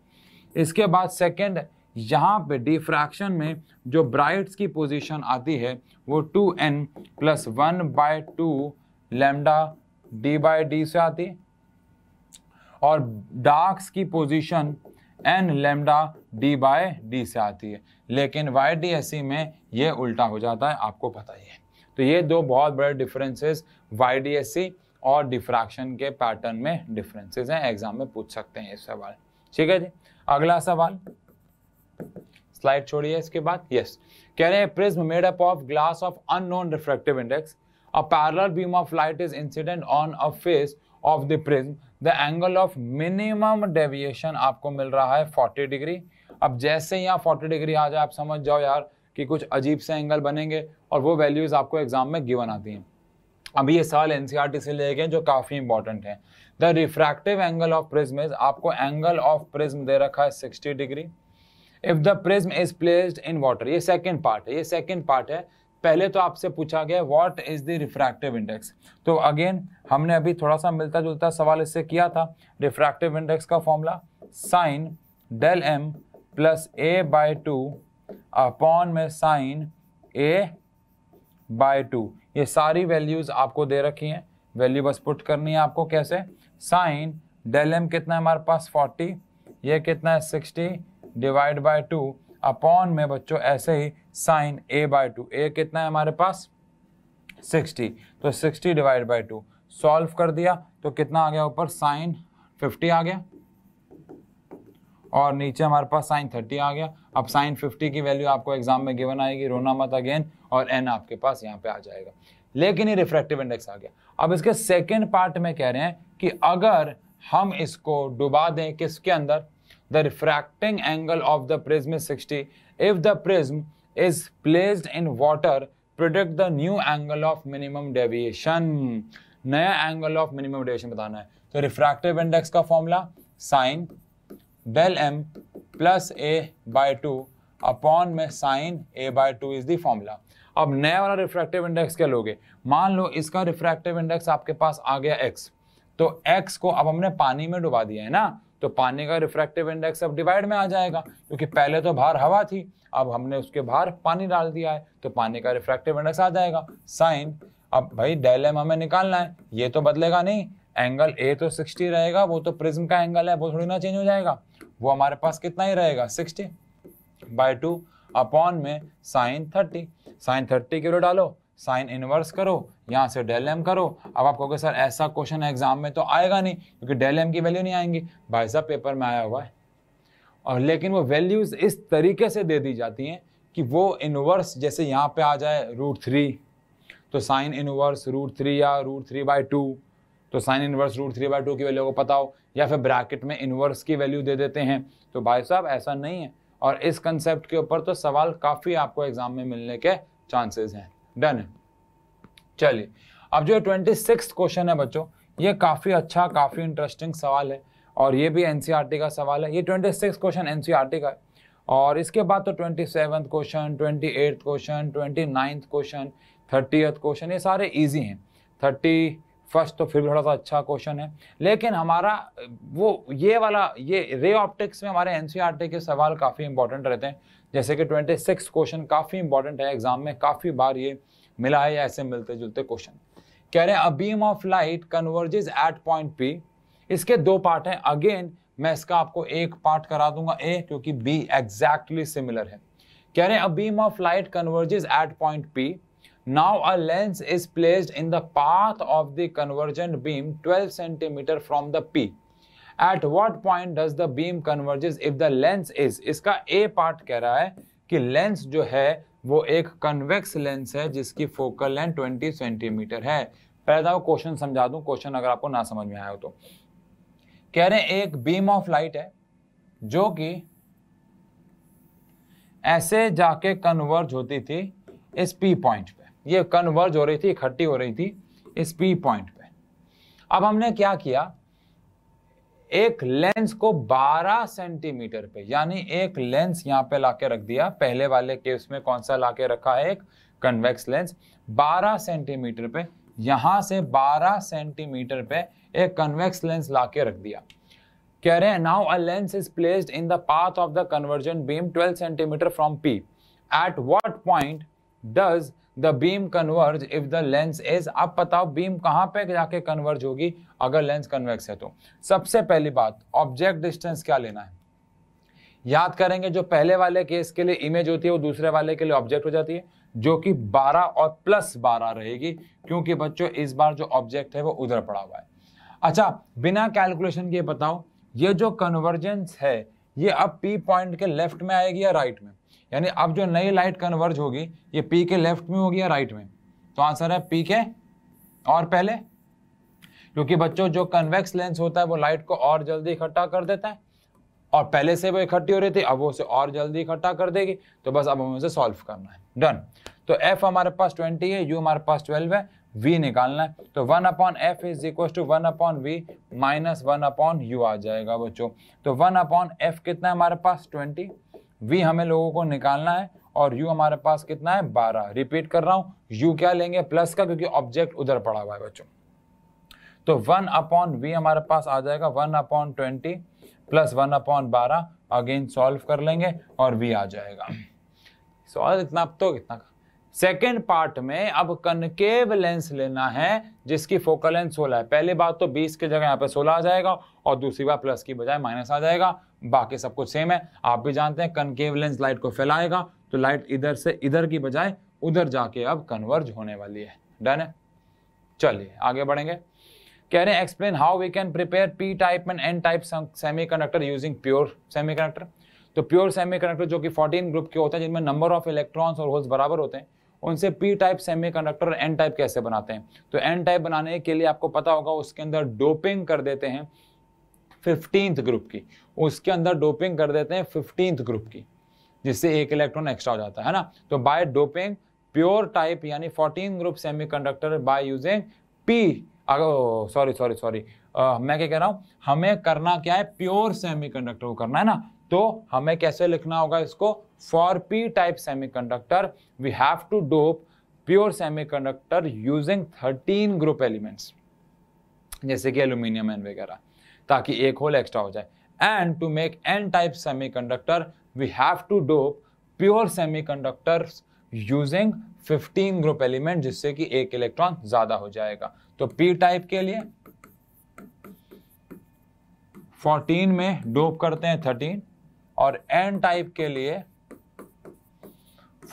इसके बाद सेकेंड यहाँ पे डिफ्रैक्शन में जो ब्राइट्स की पोजीशन आती है वो two N plus one by two lambda D by D से आती है और डार्क्स की position N lambda D by D से आती है लेकिन वाई डी एस सी में ये उल्टा हो जाता है आपको पता ही है तो ये दो बहुत बड़े differences Y D S C और डिफ्रैक्शन के पैटर्न में डिफरेंसेस हैं एग्जाम में पूछ सकते हैं ये सवाल ठीक है जी अगला सवाल स्लाइड छोड़िए इसके बाद यस कह रहे हैं prism made up of glass of unknown refractive index a parallel beam of light is incident on a face of the prism the angle of minimum deviation आपको मिल रहा है 40 डिग्री अब जैसे यहाँ 40 डिग्री आ जाए आप समझ जाओ यार कि कुछ अजीब से एंगल बनेंगे और वो वैल्यूज आपको एग्जाम में गिवन आती हैं अभी ये सवाल एनसीईआरटी e से लिए गए जो काफ़ी इंपॉर्टेंट हैं the refractive angle of prism is आपको एंगल ऑफ प्रिज्म दे रखा है sixty degree if the prism is placed in water ये सेकेंड पार्ट है ये सेकेंड पार्ट है पहले तो आपसे पूछा गया what is the refractive index तो अगेन हमने अभी थोड़ा सा मिलता जुलता सवाल इससे किया था रिफ्रैक्टिव इंडेक्स का formula sine del M plus A by two upon में साइन ए बाय टू ये सारी वैल्यूज आपको दे रखी हैं वैल्यू बस पुट करनी है आपको कैसे साइन डेल एम कितना है हमारे पास 40 ये कितना है 60 डिवाइड बाय 2 अपॉन में बच्चों ऐसे ही sine A by two A कितना है हमारे पास 60 तो 60 डिवाइड बाय 2 सॉल्व कर दिया तो कितना आ गया ऊपर साइन 50 आ गया और नीचे हमारे पास साइन 30 आ गया अब साइन 50 की वैल्यू आपको एग्जाम में गिवन आएगी रोना मत अगेन और एन आपके पास यहाँ पे आ जाएगा लेकिन ये रिफ्रैक्टिव इंडेक्स आ गया अब इसके सेकेंड पार्ट में कह रहे हैं कि अगर हम इसको डुबा दें किसके अंदर the refracting angle of the prism is 60 if the prism is placed in water product the new angle of minimum deviation नया एंगल ऑफ मिनिमम डेविएशन बताना है तो रिफ्रैक्टिव इंडेक्स का formula sine del M plus A by two upon में sine A by two is the formula अब नया वाला refractive index क्या लोगे मान लो इसका रिफ्रैक्टिव इंडेक्स आपके पास आ गया एक्स तो x को अब हमने पानी में डुबा दिया है ना तो पानी का रिफ्रैक्टिव इंडेक्स अब डिवाइड में आ जाएगा क्योंकि पहले तो बाहर हवा थी अब हमने उसके बाहर पानी डाल दिया है तो पानी का रिफ्रैक्टिव इंडेक्स आ जाएगा साइन अब भाई डेल एम हमें निकालना है ये तो बदलेगा नहीं एंगल ए तो 60 रहेगा वो तो प्रिज्म का एंगल है वो थोड़ी ना चेंज हो जाएगा वो हमारे पास कितना ही रहेगा 60 बाय टू अपॉन में साइन 30 साइन 30 किलो डालो साइन इनवर्स करो यहाँ से डेल एम करो अब आप कहोगे सर ऐसा क्वेश्चन एग्जाम में तो आएगा नहीं क्योंकि डेल एम की वैल्यू नहीं आएंगी भाई साहब पेपर में आया हुआ है और लेकिन वो वैल्यूज़ इस तरीके से दे दी जाती हैं कि वो इनवर्स जैसे यहाँ पे आ जाए रूट थ्री तो साइन इनवर्स रूट थ्री या रूट थ्री बाई टू तो sine inverse root three by two की वैल्यू को पता हो या फिर ब्रैकेट में इनवर्स की वैल्यू दे देते हैं तो भाई साहब ऐसा नहीं है और इस कंसेप्ट के ऊपर तो सवाल काफ़ी आपको एग्ज़ाम में मिलने के चांसेस हैं डन है चलिए अब जो ट्वेंटी सिक्स क्वेश्चन है बच्चों ये काफ़ी अच्छा काफ़ी इंटरेस्टिंग सवाल है और ये भी एन e का सवाल है ये ट्वेंटी सिक्स क्वेश्चन एन का है और इसके बाद तो twenty seven question twenty eight question twenty ninth question thirty question ये सारे ईजी हैं थर्टी फर्स्ट तो फिर भी थोड़ा सा अच्छा क्वेश्चन है लेकिन हमारा वो ये वाला ये रे ऑप्टिक्स में हमारे एन e के सवाल काफ़ी इंपॉर्टेंट रहते हैं जैसे कि ट्वेंटी सिक्स क्वेश्चन काफ़ी इंपॉर्टेंट है एग्जाम में काफ़ी बार ये मिला है या ऐसे मिलते जुलते क्वेश्चन कह रहे हैं a beam of light converges at point P इसके दो पार्ट हैं अगेन मैं इसका आपको एक पार्ट करा दूंगा ए क्योंकि बी एग्जैक्टली सिमिलर है कह रहे हैं a beam of light converges at point P now a lens is placed in the path of the convergent beam twelve centimetre from the P at what point does the beam converges if the lens is इसका A part कह रहा है कि lens जो है वो एक convex lens है जिसकी फोकल लेंथ ट्वेंटी सेंटीमीटर है पहले तो क्वेश्चन समझा दूं क्वेश्चन अगर आपको ना समझ में आया हो तो कह रहे हैं एक बीम ऑफ लाइट है जो कि ऐसे जाके कन्वर्ज होती थी इस पी पॉइंट पे ये कन्वर्ज हो रही थी इकट्ठी हो रही थी इस पी पॉइंट पे अब हमने क्या किया एक लेंस को 12 सेंटीमीटर पे यानी एक लेंस यहाँ पे लाके रख दिया पहले वाले केस में कौन सा लाके रखा है एक कन्वेक्स लेंस 12 सेंटीमीटर पे यहां से 12 सेंटीमीटर पे एक कन्वेक्स लेंस लाके रख दिया कह रहे हैं now a lens is placed in the path of the conversion beam 12 centimetre from P at what point does the beam converge if the lens is आप बताओ बीम कहाँ पे जाके कन्वर्ज होगी अगर लेंस कन्वेक्स है तो सबसे पहली बात ऑब्जेक्ट डिस्टेंस क्या लेना है याद करेंगे जो पहले वाले केस के लिए इमेज होती है वो दूसरे वाले के लिए ऑब्जेक्ट हो जाती है जो कि 12 और प्लस 12 रहेगी क्योंकि बच्चों इस बार जो ऑब्जेक्ट है वो उधर पड़ा हुआ है अच्छा बिना कैलकुलेशन के बताओ ये जो कन्वर्जेंस है ये अब पी पॉइंट के लेफ्ट में आएगी या राइट में यानी अब जो नई लाइट कन्वर्ज होगी ये पी के लेफ्ट में होगी या राइट में तो आंसर है पी के और पहले क्योंकि बच्चों जो कन्वेक्स लेंस होता है वो लाइट को और जल्दी इकट्ठा कर देता है और पहले से वो इकट्ठी हो रही थी अब वो उसे और जल्दी इकट्ठा कर देगी तो बस अब हमें उसे सॉल्व करना है डन तो एफ हमारे पास ट्वेंटी है यू हमारे पास ट्वेल्व है वी निकालना है तो one upon F is equal to one upon V minus one upon U आ जाएगा बच्चों तो वन अपॉन एफ कितना है हमारे पास ट्वेंटी वी हमें लोगों को निकालना है और यू हमारे पास कितना है बारह रिपीट कर रहा हूँ यू क्या लेंगे प्लस का क्योंकि ऑब्जेक्ट उधर पड़ा हुआ है बच्चों तो वन अपॉन वी हमारे पास आ जाएगा one upon twenty plus one upon बारह अगेन सॉल्व कर लेंगे और वी आ जाएगा सॉल्व इतना तो का सेकेंड पार्ट में अब कनकेव लेंस लेना है जिसकी फोकल लेंथ सोलह है पहली बात तो बीस की जगह यहाँ पे सोलह आ जाएगा और दूसरी बार प्लस की बजाय माइनस आ जाएगा बाकी सब कुछ सेम है आप भी जानते हैं कनकेव लेंस लाइट को फैलाएगा तो लाइट इधर से इधर की बजाय उधर जाके अब कन्वर्ज होने वाली है डन है चलिए आगे बढ़ेंगे कह रहे हैं explain how we can prepare P type and N type semiconductor using pure semi तो प्योर सेमीकंडक्टर जो कि 14 ग्रुप के होते हैं जिनमें नंबर ऑफ इलेक्ट्रॉन्स और होल्स बराबर होते हैं उनसे पी टाइप सेमी और एन टाइप कैसे बनाते हैं तो एन टाइप बनाने के लिए आपको पता होगा उसके अंदर डोपिंग कर देते हैं फिफ्टींथ ग्रुप की उसके अंदर डोपिंग कर देते हैं फिफ्टींथ ग्रुप की जिससे एक इलेक्ट्रॉन एक्स्ट्रा हो जाता है ना तो बाय डोपिंग प्योर टाइप यानी fourteen group semiconductor by using P अगर सॉरी सॉरी सॉरी मैं क्या कह रहा हूँ हमें करना क्या है प्योर सेमीकंडक्टर को करना है ना तो हमें कैसे लिखना होगा इसको for P type semiconductor we have to dope pure semiconductor using thirteen group elements जैसे कि एल्यूमिनियम एंड वगैरह ताकि एक होल एक्स्ट्रा हो जाए to make an type semi conductor we have to dope pure semi conductor using fifteen group element जिससे कि एक इलेक्ट्रॉन ज्यादा हो जाएगा तो पी टाइप के लिए 14 में डोप करते हैं 13 और एन टाइप के लिए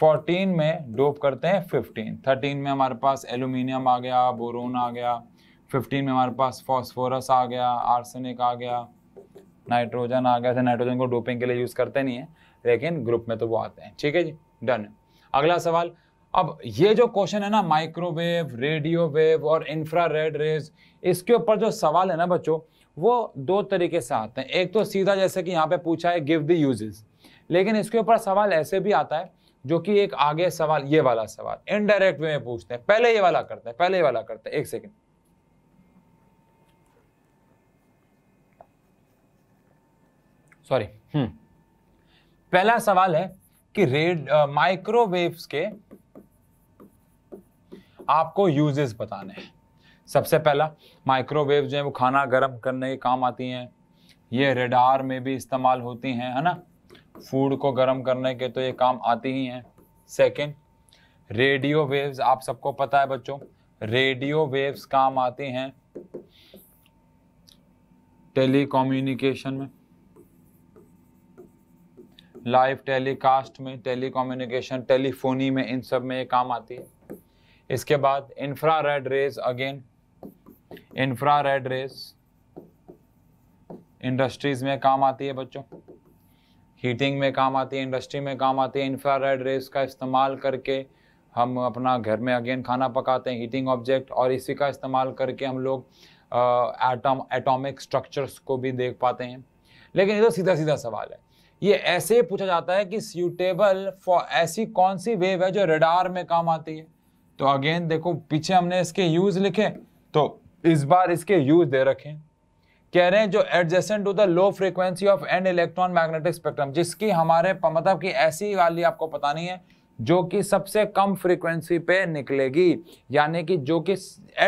14 में डोप करते हैं 15 13 में हमारे पास एल्यूमिनियम आ गया बोरोन आ गया फिफ्टीन में हमारे पास फॉस्फोरस आ गया आर्सेनिक आ गया नाइट्रोजन आ गया नाइट्रोजन को डोपिंग के लिए यूज़ करते नहीं है लेकिन ग्रुप में तो वो आते हैं ठीक है जी डन अगला सवाल अब ये जो क्वेश्चन है ना माइक्रोवेव रेडियो वेव और इंफ्रा रेड रेज इसके ऊपर जो सवाल है ना बच्चों वो दो तरीके से आते हैं एक तो सीधा जैसे कि यहाँ पे पूछा है गिव द यूजेस लेकिन इसके ऊपर सवाल ऐसे भी आता है जो कि एक आगे सवाल ये वाला सवाल इनडायरेक्ट वे में पूछते हैं पहले ये वाला करते हैं पहले ये वाला करते हैं एक सेकेंड सॉरी hmm. पहला सवाल है कि रेड माइक्रोवेव्स के आपको यूजेस बताने हैं सबसे पहला माइक्रोवेव जो है वो खाना गर्म करने के काम आती हैं ये रेडार में भी इस्तेमाल होती हैं है ना फूड को गर्म करने के तो ये काम आती ही हैं सेकंड रेडियो वेव्स आप सबको पता है बच्चों रेडियो वेव्स काम आती हैं टेलीकम्युनिकेशन में लाइव टेलीकास्ट में कम्युनिकेशन टेलीफोनी में इन सब में ये काम आती है इसके बाद infrared rays again infrared rays industries में काम आती है बच्चों हीटिंग में काम आती है इंडस्ट्री में काम आती है इंफ्रा रेड रेज का इस्तेमाल करके हम अपना घर में अगेन खाना पकाते हैं हीटिंग ऑब्जेक्ट और इसी का इस्तेमाल करके हम लोग एटम एटॉमिक स्ट्रक्चर्स को भी देख पाते हैं लेकिन ये तो सीधा सीधा सवाल है ये ऐसे पूछा जाता है कि सूटेबल फॉर ऐसी कौन सी वेव है जो रडार में काम आती है तो अगेन देखो पीछे हमने इसके यूज लिखे तो इस बार इसके यूज दे रखे कह रहे हैं जो adjacent to the low frequency of end electron magnetic spectrum जिसकी हमारे मतलब कि ऐसी वाली आपको पता नहीं है जो कि सबसे कम फ्रीक्वेंसी पे निकलेगी यानी कि जो कि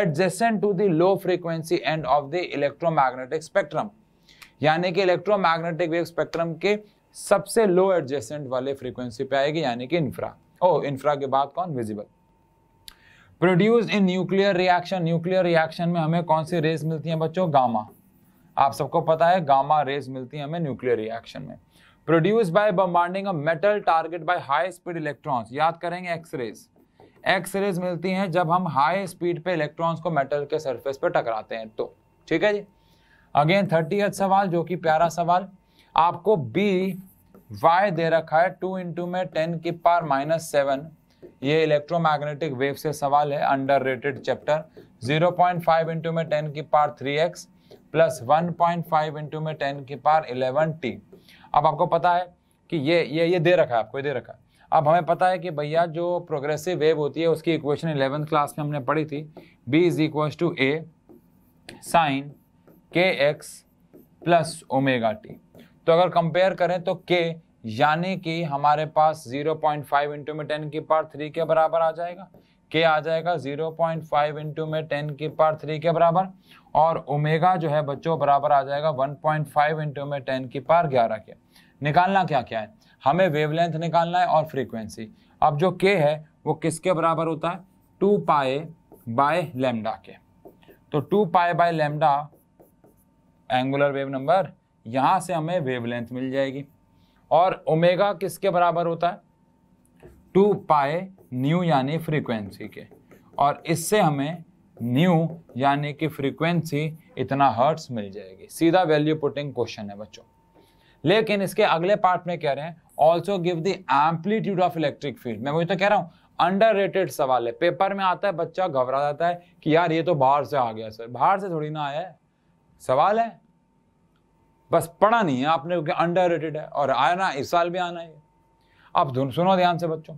adjacent to the low frequency end of the electromagnetic spectrum यानी कि इलेक्ट्रोमैग्नेटिक वेव स्पेक्ट्रम के सबसे लो एडजेसेंट वाले फ्रीक्वेंसी पे आएगी यानी कि इंफ्रा ओ इंफ्रा के बाद कौन visible produce in nuclear reaction nuclear reaction में हमें कौन सी रेस मिलती है बच्चों गामा आप सबको पता है गामा रेस मिलती है हमें न्यूक्लियर रिएक्शन में produce by bombarding metal target by high speed electrons याद करेंगे एक्स रेज एक्स रेज मिलती हैं जब हम हाई स्पीड पे इलेक्ट्रॉन्स को मेटल के सरफेस पे टकराते हैं तो ठीक है जी अगेन थर्टी सवाल जो कि प्यारा सवाल आपको बी वाई दे रखा है टू इंटू में टेन की पार माइनस सेवन ये इलेक्ट्रोमैग्नेटिक वेव से सवाल है underrated chapter zero point five into में टेन की पार three X plus one point five into में टेन की पार इलेवन टी अब आपको पता है कि ये ये ये दे रखा है आपको ये दे रखा है अब हमें पता है कि भैया जो प्रोग्रेसिव वेव होती है उसकी इक्वेशन इलेवेंथ क्लास में हमने पढ़ी थी B is equal to A sine K X plus omega T तो अगर कंपेयर करें तो के यानी कि हमारे पास 0.5 पॉइंट फाइव इंटू में टेन की पार थ्री के बराबर आ जाएगा के आ जाएगा 0.5 पॉइंट फाइव इंटू में टेन की पार थ्री के बराबर और ओमेगा जो है बच्चों बराबर आ जाएगा 1.5 पॉइंट फाइव इंटू में टेन की पार ग्यारह के निकालना क्या क्या है हमें वेवलेंथ निकालना है और फ्रीक्वेंसी अब जो के है वो किसके बराबर होता है टू पाए बाय लेमडा के तो two pi by lambda angular wave number यहाँ से हमें वेवलेंथ मिल जाएगी और ओमेगा किसके बराबर होता है टू पाए न्यू यानी फ्रीक्वेंसी के और इससे हमें न्यू यानी कि फ्रीक्वेंसी इतना हर्ट्स मिल जाएगी सीधा वैल्यू पुटिंग क्वेश्चन है बच्चों लेकिन इसके अगले पार्ट में कह रहे हैं also give the amplitude of electric field मैं वही तो कह रहा हूँ अंडर सवाल है पेपर में आता है बच्चा घबरा जाता है कि यार ये तो बाहर से आ गया सर बाहर से थोड़ी ना आया है सवाल है बस पढ़ा नहीं है आपने क्योंकि अंडर रेटेड है और आना इस साल भी आना है आप धुन सुनो ध्यान से बच्चों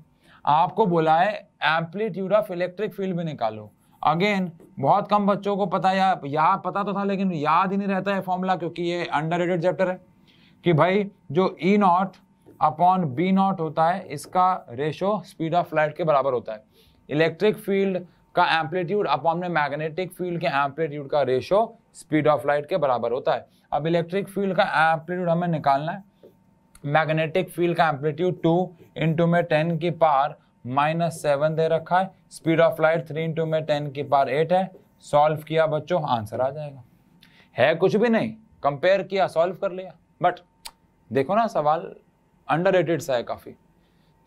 आपको बोला है एम्पलीट्यूड ऑफ इलेक्ट्रिक फील्ड भी निकालो अगेन बहुत कम बच्चों को पता या याद पता तो था लेकिन याद ही नहीं रहता है फॉर्मूला क्योंकि ये अंडर रेटेड चैप्टर है कि भाई जो E naught upon B naught होता है इसका रेशो स्पीड ऑफ लाइट के बराबर होता है इलेक्ट्रिक फील्ड का एम्पलीट्यूड अपॉन में मैग्नेटिक फील्ड के एम्पलीट्यूड का रेशो स्पीड ऑफ लाइट के बराबर होता है अब इलेक्ट्रिक फील्ड का एम्पलीट्यूड हमें निकालना है मैग्नेटिक फील्ड का एम्पलीट्यूड टू इंटू में टेन की पार माइनस सेवन दे रखा है speed of light three into में टेन की पार एट है सॉल्व किया बच्चों आंसर आ जाएगा है कुछ भी नहीं कंपेयर किया सॉल्व कर लिया बट देखो ना सवाल अंडर सा है काफ़ी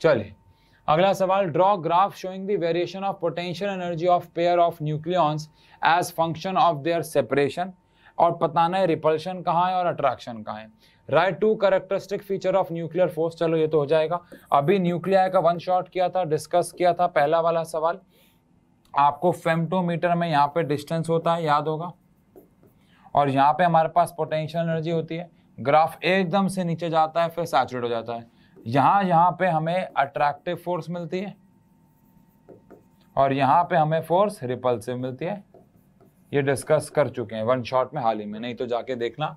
चलिए अगला सवाल draw graph showing the variation of potential energy of pair of nucleons as function of their separation और ना है रिपल्शन कहाँ है और अट्रैक्शन कहाँ है write two characteristic feature of nuclear force चलो ये तो हो जाएगा अभी न्यूक्लियर का वन शॉट किया था डिस्कस किया था पहला वाला सवाल आपको फेमटोमीटर में यहाँ पे डिस्टेंस होता है याद होगा और यहाँ पे हमारे पास पोटेंशियल एनर्जी होती है ग्राफ एकदम से नीचे जाता है फिर सैचुरेट हो जाता है यहाँ यहाँ पे हमें अट्रैक्टिव फोर्स मिलती है और यहाँ पे हमें फोर्स रिपल्सिव मिलती है ये डिस्कस कर चुके हैं वन शॉट में हाल ही में नहीं तो जाके देखना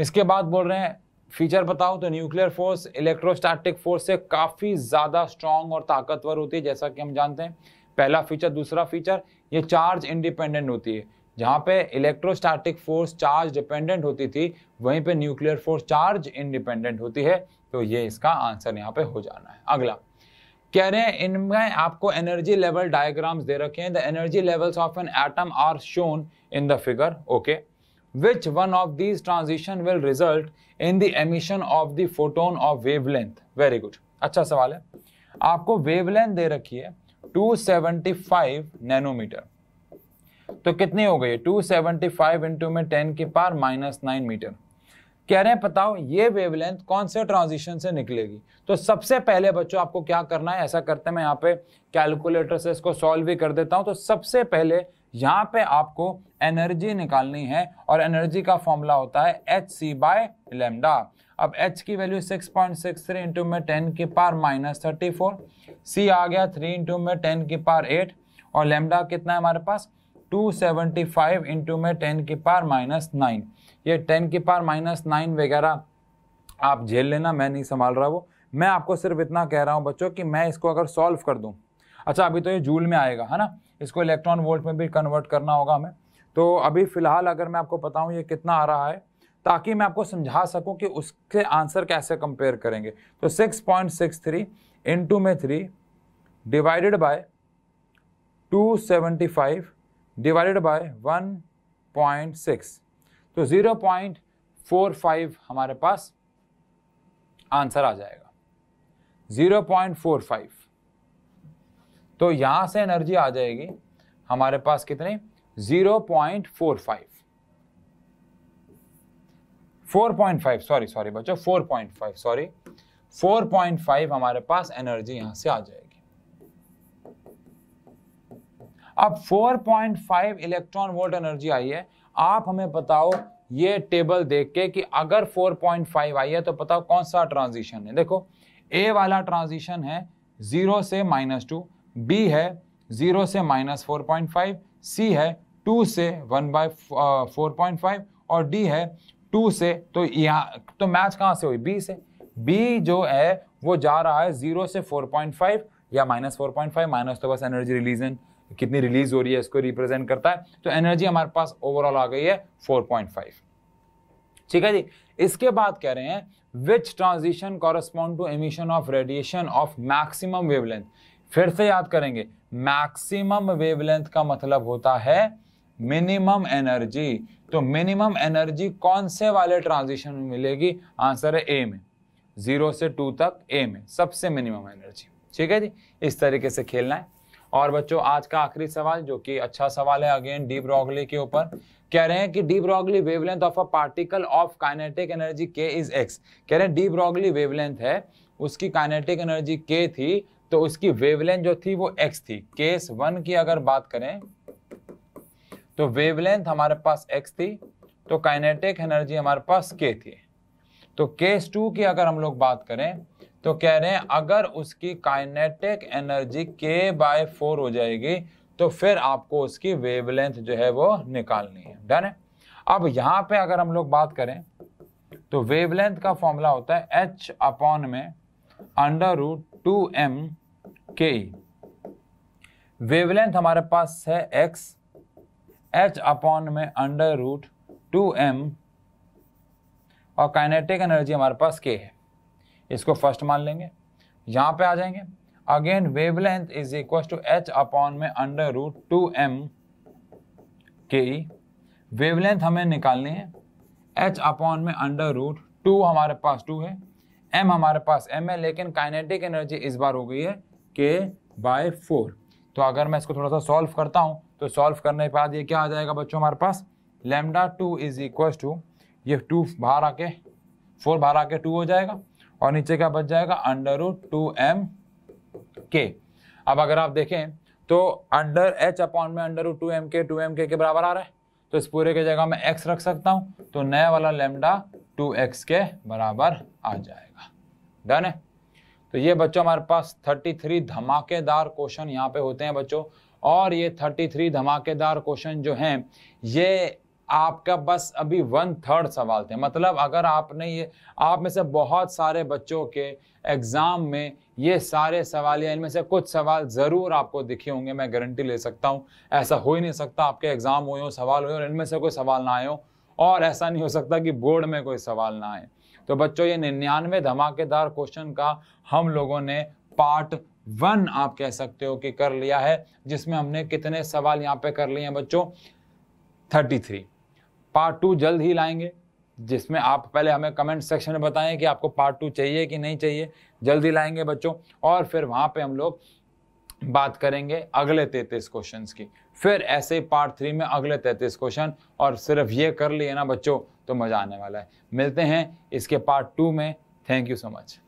इसके बाद बोल रहे हैं फीचर बताओ तो न्यूक्लियर फोर्स इलेक्ट्रोस्टैटिक फोर्स से काफ़ी ज़्यादा स्ट्रांग और ताकतवर होती है जैसा कि हम जानते हैं पहला फीचर दूसरा फीचर ये चार्ज इंडिपेंडेंट होती है जहाँ पे इलेक्ट्रोस्टैटिक फोर्स चार्ज डिपेंडेंट होती थी वहीं पे न्यूक्लियर फोर्स चार्ज इंडिपेंडेंट होती है तो ये इसका आंसर यहाँ पे हो जाना है अगला कह रहे हैं इनमें आपको एनर्जी लेवल डायग्राम्स दे रखे हैं the energy levels of an atom are shown in the figure okay which one of these transition will result in the emission of the photon of wave very good अच्छा सवाल है आपको wave दे रखी है 275 nanometre तो कितनी हो गई है टू सेवेंटी फाइव इंटू में टेन के पार माइनस नाइन मीटर कह रहे हैं बताओ ये वेवलेंथ कौन से ट्रांजिशन से निकलेगी तो सबसे पहले बच्चों आपको क्या करना है ऐसा करते मैं यहाँ पे कैलकुलेटर से इसको सॉल्व भी कर देता हूँ तो सबसे पहले यहाँ पे आपको एनर्जी निकालनी है और एनर्जी का फॉर्मूला होता है एच सी बाय लेमडा अब एच की value 6.63 point six three into में टेन की पार माइनस थर्टी फोर सी आ गया थ्री इंटू में टेन की पार एट और लेमडा कितना है हमारे पास टू सेवेंटी फाइव इंटू में टेन की पार माइनस नाइन ये टेन की पार माइनस नाइन वगैरह आप झेल लेना मैं नहीं संभाल रहा वो मैं आपको सिर्फ इतना कह रहा हूँ बच्चों कि मैं इसको अगर सॉल्व कर दूँ अच्छा अभी तो ये जूल में आएगा है ना इसको इलेक्ट्रॉन वोल्ट में भी कन्वर्ट करना होगा हमें तो अभी फ़िलहाल अगर मैं आपको बताऊँ ये कितना आ रहा है ताकि मैं आपको समझा सकूं कि उसके आंसर कैसे कंपेयर करेंगे तो 6.63 पॉइंट सिक्स थ्री इंटू में three divided by two seventy five divided by 1.6 तो 0.45 हमारे पास आंसर आ जाएगा 0.45 तो यहां से एनर्जी आ जाएगी हमारे पास कितने 0.45 4.5 सॉरी सॉरी बच्चों 4.5 सॉरी 4.5 हमारे पास एनर्जी यहाँ से आ जाएगी अब 4.5 इलेक्ट्रॉन वोल्ट एनर्जी आई है आप हमें बताओ ये टेबल देख के कि अगर 4.5 आई है तो बताओ कौन सा ट्रांजिशन है देखो ए वाला ट्रांजिशन है ज़ीरो से माइनस टू बी है ज़ीरो से minus four point five C है टू से one by four point five और डी है टू से तो यहाँ तो मैच कहाँ से हुई बी से बी जो है वो जा रहा है ज़ीरो से फोर पॉइंट फाइव या minus four point five minus तो बस एनर्जी रिलीजन कितनी रिलीज हो रही है इसको रिप्रेजेंट करता है तो एनर्जी हमारे पास ओवरऑल आ गई है 4.5 ठीक है जी इसके बाद कह रहे हैं which transition correspond to emission of radiation of maximum wavelength फिर से याद करेंगे मैक्सिमम वेवलेंथ का मतलब होता है मिनिमम एनर्जी तो मिनिमम एनर्जी कौन से वाले ट्रांजिशन में मिलेगी आंसर है ए में जीरो से टू तक ए में सबसे मिनिमम एनर्जी ठीक है जी इस तरीके से खेलना है और बच्चों आज का आखिरी सवाल जो कि अच्छा सवाल है अगेन डीप रॉगली के ऊपर कह रहे हैं कि de Broglie wavelength of a particle of kinetic energy K is X कह रहे हैं डीप रॉगली वेवलेंथ है उसकी काइनेटिक एनर्जी के थी तो उसकी वेवलेंथ जो थी वो एक्स थी केस वन की अगर बात करें तो वेवलेंथ हमारे पास एक्स थी तो काइनेटिक एनर्जी हमारे पास के थी तो केस टू की अगर हम लोग बात करें तो कह रहे हैं अगर उसकी kinetic energy K by four हो जाएगी तो फिर आपको उसकी वेवलेंथ जो है वो निकालनी है डन है अब यहां पे अगर हम लोग बात करें तो वेवलेंथ का फॉर्मूला होता है एच अपॉन में under root two M K wavelength हमारे पास है एक्स एच अपॉन में अंडर रूट टू एम और काइनेटिक एनर्जी हमारे पास के है इसको फर्स्ट मान लेंगे यहाँ पे आ जाएंगे again wavelength is equal to H upon में under root two M K E wavelength हमें निकालनी है एच अपॉन में अंडर रूट टू हमारे पास टू है एम हमारे पास एम है लेकिन काइनेटिक एनर्जी इस बार हो गई है के बाय फोर तो अगर मैं इसको थोड़ा सा सॉल्व करता हूँ तो सॉल्व करने के बाद ये क्या आ जाएगा बच्चों हमारे पास lambda two is equal to ये टू बाहर आके फोर बाहर आके टू हो जाएगा और नीचे क्या बच जाएगा अंडर रूट टू एम के अब अगर आप देखें तो अंडर एच अपॉन में under root two M K two M K K बराबर आ रहा है तो इस पूरे के जगह मैं एक्स रख सकता हूँ तो नया वाला लेमडा टू एक्स के बराबर आ जाएगा डन है तो ये बच्चों हमारे पास 33 धमाकेदार क्वेश्चन यहाँ पे होते हैं बच्चों और ये 33 धमाकेदार क्वेश्चन जो हैं ये आपका बस अभी वन थर्ड सवाल थे मतलब अगर आपने ये आप में से बहुत सारे बच्चों के एग्ज़ाम में ये सारे सवाल या इनमें से कुछ सवाल ज़रूर आपको दिखे होंगे मैं गारंटी ले सकता हूँ ऐसा हो ही नहीं सकता आपके एग्ज़ाम हुए हो सवाल हुए और इनमें से कोई सवाल ना आए हो और ऐसा नहीं हो सकता कि बोर्ड में कोई सवाल ना आए तो बच्चों ये निन्यानवे धमाकेदार क्वेश्चन का हम लोगों ने पार्ट वन आप कह सकते हो कि कर लिया है जिसमें हमने कितने सवाल यहाँ पे कर लिए हैं बच्चों थर्टी थ्री पार्ट टू जल्द ही लाएंगे जिसमें आप पहले हमें कमेंट सेक्शन में बताएं कि आपको पार्ट टू चाहिए कि नहीं चाहिए जल्द ही लाएंगे बच्चों और फिर वहाँ पे हम लोग बात करेंगे अगले तैतीस क्वेश्चन की फिर ऐसे ही पार्ट थ्री में अगले तैतीस क्वेश्चन और सिर्फ ये कर लिए ना बच्चों तो मज़ा आने वाला है मिलते हैं इसके पार्ट टू में थैंक यू सो मच